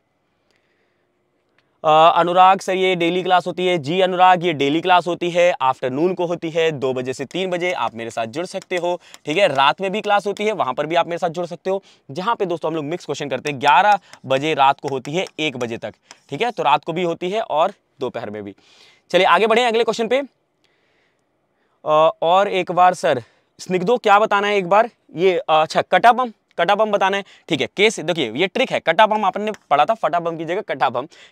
अनुराग सर ये डेली क्लास होती है जी अनुराग ये डेली क्लास होती है आफ्टरनून को होती है दो बजे से तीन बजे आप मेरे साथ जुड़ सकते हो ठीक है रात में भी क्लास होती है वहाँ पर भी आप मेरे साथ जुड़ सकते हो जहाँ पे दोस्तों हम लोग मिक्स क्वेश्चन करते हैं ग्यारह बजे रात को होती है एक बजे तक ठीक है तो रात को भी होती है और दोपहर में भी चलिए आगे बढ़े अगले क्वेश्चन पे और एक बार सर स्निग्धो क्या बताना है एक बार ये अच्छा कटा बम कटा बम बताना है ठीक है के से देखिए ये ट्रिक है कटा आपने पढ़ा था फटा की जगह कटा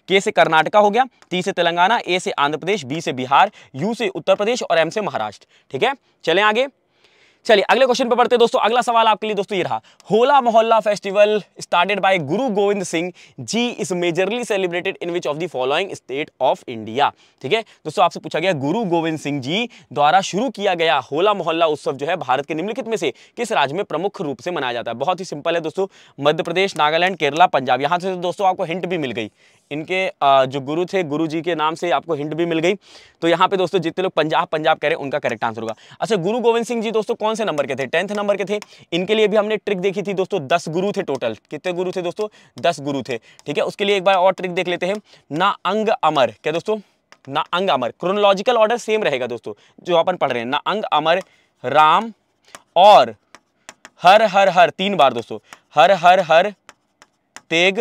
के से कर्नाटका हो गया टी से तेलंगाना ए से आंध्र प्रदेश बी से बिहार यू से उत्तर प्रदेश और एम से महाराष्ट्र ठीक है चले आगे चलिए अगले क्वेश्चन पे बढ़ते हैं दोस्तों अगला सवाल आपके लिए दोस्तों ये रहा होला मोहल्ला festival started by Guru Gobind Singh ji is majorly celebrated in which of the following state of India ठीक है दोस्तों आपसे पूछा गया गुरु गोविंद सिंह जी द्वारा शुरू किया गया होला मोहल्ला उत्सव जो है भारत के निम्नलिखित में से किस राज्य में प्रमुख रूप से मनाया जाता है बहुत ही सिंपल है दोस्तों मध्य प्रदेश नागालैंड केरला पंजाब यहाँ से दोस्तों आपको हिंट भी मिल गई इनके जो गुरु थे गुरु जी के नाम से आपको हिंट भी मिल गई तो यहाँ पे दोस्तों जितने लोग पंजाब पंजाब कह रहे हैं उनका करेक्ट आंसर होगा अच्छा गुरु गोविंद सिंह जी दोस्तों कौन से नंबर के थे टेंथ नंबर के थे इनके लिए भी हमने ट्रिक देखी थी दोस्तों दस गुरु थे टोटल कितने गुरु थे दोस्तों दस गुरु थे ठीक है उसके लिए एक बार और ट्रिक देख लेते हैं ना अंग अमर क्या दोस्तों ना अंग अमर क्रोनोलॉजिकल ऑर्डर सेम रहेगा दोस्तों जो अपन पढ़ रहे हैं ना अंग अमर राम और हर हर हर तीन बार दोस्तों हर हर हर तेग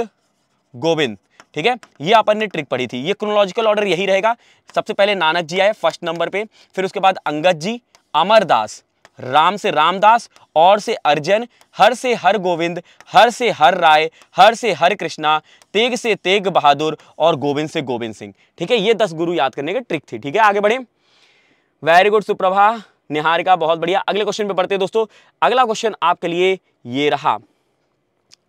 गोविंद ठीक है ये अपन ने ट्रिक पढ़ी थी ये क्रोनोलॉजिकल ऑर्डर यही रहेगा सबसे पहले नानक जी आए फर्स्ट नंबर पे फिर उसके बाद अंगद जी अमरदास राम से रामदास और से अर्जन हर से हर गोविंद हर से हर राय हर से हर कृष्णा तेग से तेग बहादुर और गोविंद से गोविंद सिंह ठीक है ये दस गुरु याद करने की ट्रिक थी ठीक है आगे बढ़े वेरी गुड सुप्रभा निहारिका बहुत बढ़िया अगले क्वेश्चन पे पढ़ते हैं दोस्तों अगला क्वेश्चन आपके लिए ये रहा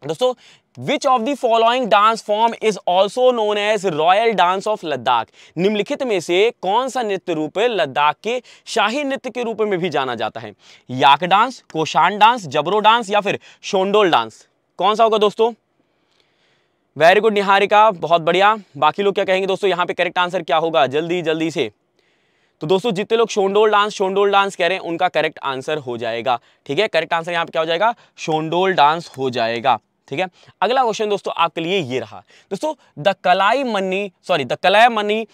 दोस्तों which of the following dance form is also known as royal dance of Ladakh निम्नलिखित में से कौन सा नृत्य रूप लद्दाख के शाही नृत्य के रूप में भी जाना जाता है yak dance Koshan dance Jabro dance या फिर शोंडोल डांस कौन सा होगा दोस्तों वेरी गुड निहारिका बहुत बढ़िया बाकी लोग क्या कहेंगे दोस्तों यहाँ पे करेक्ट आंसर क्या होगा जल्दी जल्दी से तो दोस्तों जितने लोग शोंडोल डांस शोंडोल डांस कह रहे हैं उनका करेक्ट आंसर हो जाएगा ठीक है करेक्ट आंसर यहाँ पे क्या हो जाएगा शोंडोल डांस हो जाएगा ठीक है अगला क्वेश्चन दोस्तों आपके लिए ये रहा दोस्तों the Kalaimani sorry the Kalaimani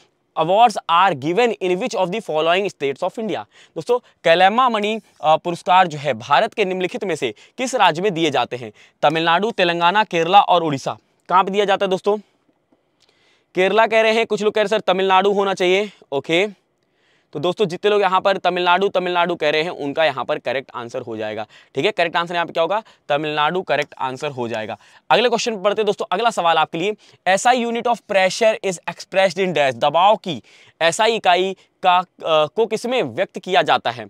awards are given in which of the following states of India दोस्तों कैलेमा मणि पुरस्कार जो है भारत के निम्नलिखित में से किस राज्य में दिए जाते हैं तमिलनाडु तेलंगाना केरला और उड़ीसा कहाँ पर दिया जाता है दोस्तों केरला कह रहे हैं कुछ लोग कह रहे हैं सर तमिलनाडु होना चाहिए ओके okay. तो दोस्तों जितने लोग यहाँ पर तमिलनाडु तमिलनाडु कह रहे हैं उनका यहाँ पर करेक्ट आंसर हो जाएगा ठीक है करेक्ट आंसर यहाँ पर क्या होगा तमिलनाडु करेक्ट आंसर हो जाएगा अगले क्वेश्चन पढ़ते दोस्तों अगला सवाल आपके लिए ऐसा unit of pressure is express in dash दबाव की ऐसा इकाई का को किसमें व्यक्त किया जाता है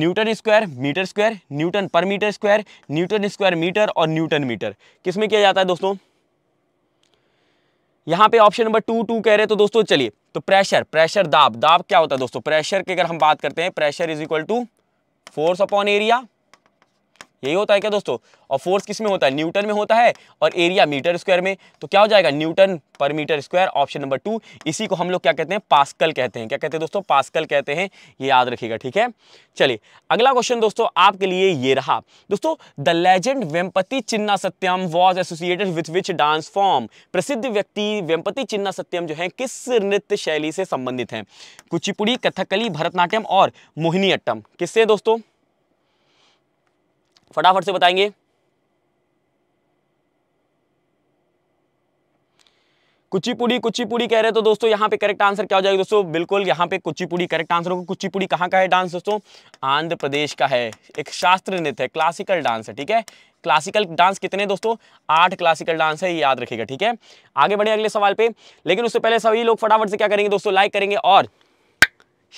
newton square metre square newton per metre square newton square metre और न्यूटन मीटर किसमें किया जाता है दोस्तों यहाँ पे ऑप्शन नंबर टू टू कह रहे हैं तो दोस्तों चलिए तो प्रेशर प्रेशर दाब दाब क्या होता है दोस्तों प्रेशर की अगर हम बात करते हैं pressure is equal to force upon area यही होता है क्या दोस्तों और फोर्स किस में होता है न्यूटन में होता है और एरिया मीटर स्क्वायर में तो क्या हो जाएगा newton per metre square option number two इसी को हम लोग क्या कहते हैं पास्कल कहते हैं क्या कहते हैं दोस्तों पास्कल कहते हैं ये याद रखिएगा ठीक है चलिए अगला क्वेश्चन दोस्तों आपके लिए ये रहा दोस्तों the legend Vempati Chinna Satyam was associated with which dance form प्रसिद्ध व्यक्ति वेम्पति चिन्ना सत्यम जो है किस नृत्य शैली से संबंधित है कुचिपुड़ी कथकली भरतनाट्यम और मोहिनीअट्टम किससे दोस्तों फटाफट से बताएंगे कुचीपुड़ी कुचीपुड़ी कह रहे तो दोस्तों यहाँ पे करेक्ट आंसर क्या हो जाएगा दोस्तों बिल्कुल यहाँ पे कुचीपुड़ी करेक्ट आंसर होगा कुचीपुड़ी कहाँ का है डांस दोस्तों आंध्र प्रदेश का है एक शास्त्र नृत्य है क्लासिकल डांस है ठीक है क्लासिकल डांस कितने दोस्तों आठ क्लासिकल डांस है ये याद रखिएगा ठीक है आगे बढ़े अगले सवाल पे लेकिन उससे पहले सभी लोग फटाफट से क्या करेंगे दोस्तों लाइक करेंगे और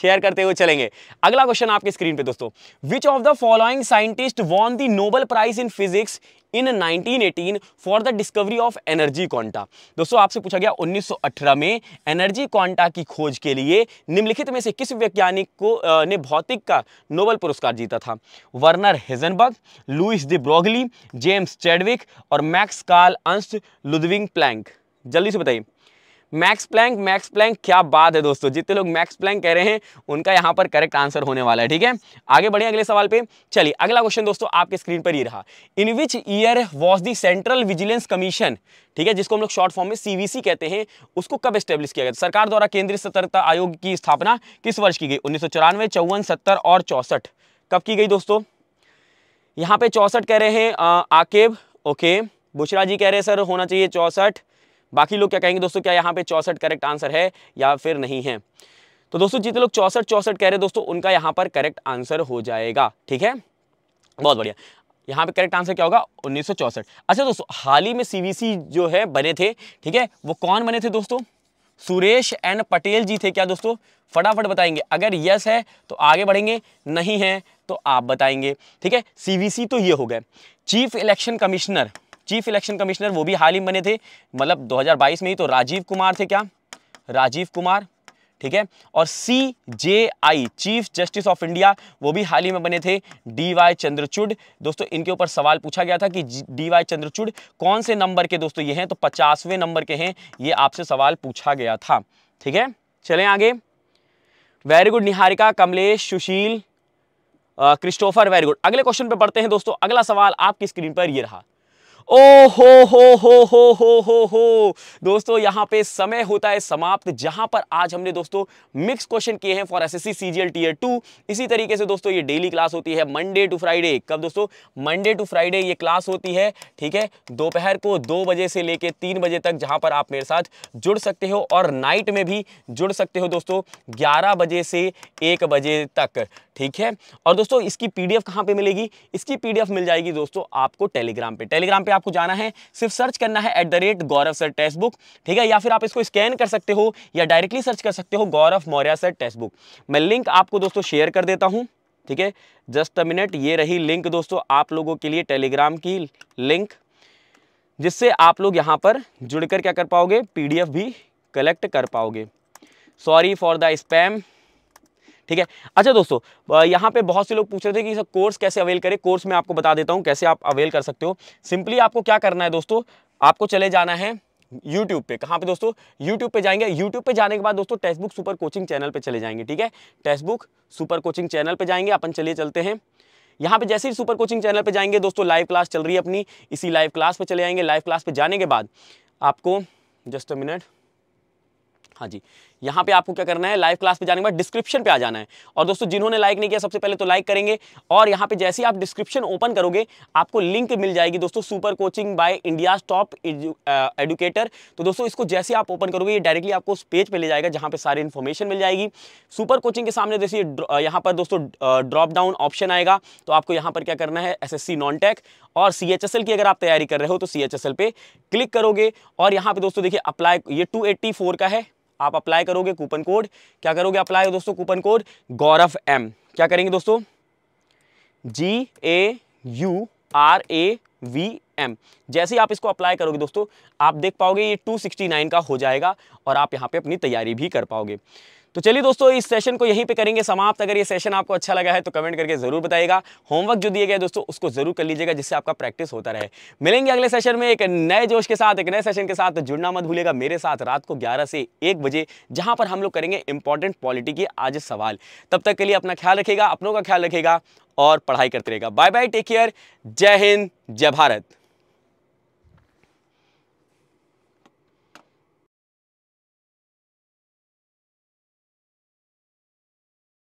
शेयर करते हुए चलेंगे अगला क्वेश्चन आपके स्क्रीन पे दोस्तों which of the following scientist won the Nobel prize in physics in 1918 for the discovery of energy quanta दोस्तों आपसे पूछा गया 1918 में एनर्जी क्वांटा की खोज के लिए निम्नलिखित में से किस वैज्ञानिक को ने भौतिक का नोबल पुरस्कार जीता था Werner Heisenberg Louis de Broglie James Chadwick और Max Karl Ernst Ludwig Planck जल्दी से बताइए मैक्स प्लैंक मैक्स प्लैंक क्या बात है दोस्तों जितने लोग मैक्स प्लैंक कह रहे हैं उनका यहाँ पर करेक्ट आंसर होने वाला है ठीक है आगे बढ़े अगले सवाल पे चलिए अगला क्वेश्चन दोस्तों आपके स्क्रीन पर ही रहा in which year was the central vigilance commission ठीक है जिसको हम लोग शॉर्ट फॉर्म में सीवीसी कहते हैं उसको कब स्टेब्लिश किया गया सरकार द्वारा केंद्रीय सतर्कता आयोग की स्थापना किस वर्ष की गई उन्नीस सौ चौरानवे चौवन सत्तर और चौसठ कब की गई दोस्तों यहाँ पे चौसठ कह रहे हैं आकेब ओके बुशरा जी कह रहे हैं सर होना चाहिए चौसठ बाकी लोग क्या कहेंगे दोस्तों क्या यहाँ पे चौसठ करेक्ट आंसर है या फिर नहीं है तो दोस्तों जितने लोग चौसठ चौसठ कह रहे हैं दोस्तों उनका यहाँ पर करेक्ट आंसर हो जाएगा ठीक है बहुत बढ़िया यहाँ पे करेक्ट आंसर क्या होगा उन्नीस अच्छा दोस्तों हाल ही में सीवीसी जो है बने थे ठीक है वो कौन बने थे दोस्तों सुरेश एन पटेल जी थे क्या दोस्तों फटाफट बताएंगे अगर यस है तो आगे बढ़ेंगे नहीं है तो आप बताएंगे ठीक है सी तो ये हो गए chief election commissioner chief election commissioner वो भी हाल ही बने थे मतलब 2022 में ही तो राजीव कुमार थे क्या राजीव कुमार ठीक है और C J I chief justice of India वो भी हाल ही में बने थे डी वाई चंद्रचूड दोस्तों इनके ऊपर सवाल पूछा गया था कि डी वाई चंद्रचूड कौन से नंबर के दोस्तों ये हैं तो पचासवें नंबर के हैं ये आपसे सवाल पूछा गया था ठीक है चलें आगे very good Niharika Kamlesh Sushil Christopher very good अगले क्वेश्चन पे पढ़ते हैं दोस्तों अगला सवाल आपकी स्क्रीन पर यह रहा ओ हो हो हो हो हो हो हो दोस्तों यहाँ पे समय होता है समाप्त जहां पर आज हमने दोस्तों मिक्स क्वेश्चन किए हैं for SSC CGL tier two इसी तरीके से दोस्तों ये डेली क्लास होती है मंडे टू फ्राइडे कब दोस्तों मंडे टू फ्राइडे ये क्लास होती है ठीक है दोपहर को दो बजे से लेके तीन बजे तक जहां पर आप मेरे साथ जुड़ सकते हो और नाइट में भी जुड़ सकते हो दोस्तों ग्यारह बजे से एक बजे तक ठीक है और दोस्तों इसकी पी डी कहाँ पर मिलेगी इसकी पी मिल जाएगी दोस्तों आपको टेलीग्राम पर टेलीग्राम पर आपको जाना है सिर्फ सर्च करना है at Gaurav sir text book ठीक है या फिर आप इसको स्कैन कर सकते हो या डायरेक्टली सर्च कर सकते हो Gaurav Maurya sir text book मैं लिंक आपको दोस्तों शेयर कर देता हूँ ठीक है जस्ट अ मिनट ये रही लिंक दोस्तों आप लोगों के लिए टेलीग्राम की लिंक जिससे आप लोग यहाँ पर जुड़कर क्या कर पाओगे पीडीएफ भी कलेक्ट कर पाओगे सॉरी फॉर द स्पैम ठीक है अच्छा दोस्तों यहाँ पे बहुत से लोग पूछ रहे थे कि सर कोर्स कैसे अवेल करें कोर्स में आपको बता देता हूँ कैसे आप अवेल कर सकते हो सिंपली आपको क्या करना है दोस्तों आपको चले जाना है यूट्यूब पे कहाँ पे दोस्तों यूट्यूब पे जाएंगे यूट्यूब पे जाने के बाद दोस्तों बुक सुपर कोचिंग चैनल पे चले जाएंगे ठीक है बुक सुपर कोचिंग चैनल पे जाएंगे अपन चलिए चलते हैं यहाँ पे जैसे ही सुपर कोचिंग चैनल पे जाएंगे दोस्तों लाइव क्लास चल रही है अपनी इसी लाइव क्लास पे चले जाएंगे लाइव क्लास पे जाने के बाद आपको जस्ट अ मिनट हाँ जी यहाँ पे आपको क्या करना है लाइव क्लास पे जाने के बाद डिस्क्रिप्शन पे आ जाना है और दोस्तों जिन्होंने लाइक नहीं किया सबसे पहले तो लाइक करेंगे और यहाँ पे जैसे ही आप डिस्क्रिप्शन ओपन करोगे आपको लिंक मिल जाएगी दोस्तों super coaching by India top educator तो दोस्तों इसको जैसे आप ओपन करोगे ये डायरेक्टली आपको उस पेज पर ले जाएगा जहाँ पे सारी इन्फॉर्मेशन मिल जाएगी सुपर कोचिंग के सामने जैसे यहाँ पर दोस्तों ड्रॉप डाउन ऑप्शन आएगा तो आपको यहाँ पर क्या करना है S S C non tech और सी एच एस एल की अगर आप तैयारी कर रहे हो तो सी एच एस एल पे क्लिक करोगे और यहाँ पे दोस्तों देखिए अप्लाई ये टू एट्टी फोर का है आप अप्लाई करोगे कूपन कोड क्या करोगे अप्लाई दोस्तों कूपन कोड गौरव एम क्या करेंगे दोस्तों G A U R A V M जैसे ही आप इसको अप्लाई करोगे दोस्तों आप देख पाओगे ये 269 का हो जाएगा और आप यहाँ पे अपनी तैयारी भी कर पाओगे तो चलिए दोस्तों इस सेशन को यहीं पे करेंगे समाप्त अगर ये सेशन आपको अच्छा लगा है तो कमेंट करके ज़रूर बताएगा होमवर्क जो दिए गए दोस्तों उसको ज़रूर कर लीजिएगा जिससे आपका प्रैक्टिस होता रहे मिलेंगे अगले सेशन में एक नए जोश के साथ एक नए सेशन के साथ तो जुड़ना मत भूलेगा मेरे साथ रात को ग्यारह से एक बजे जहाँ पर हम लोग करेंगे इंपॉर्टेंट पॉलिटी के आज सवाल तब तक के लिए अपना ख्याल रखेगा अपनों का ख्याल रखेगा और पढ़ाई करते रहेगा बाय बाय टेक केयर जय हिंद जय भारत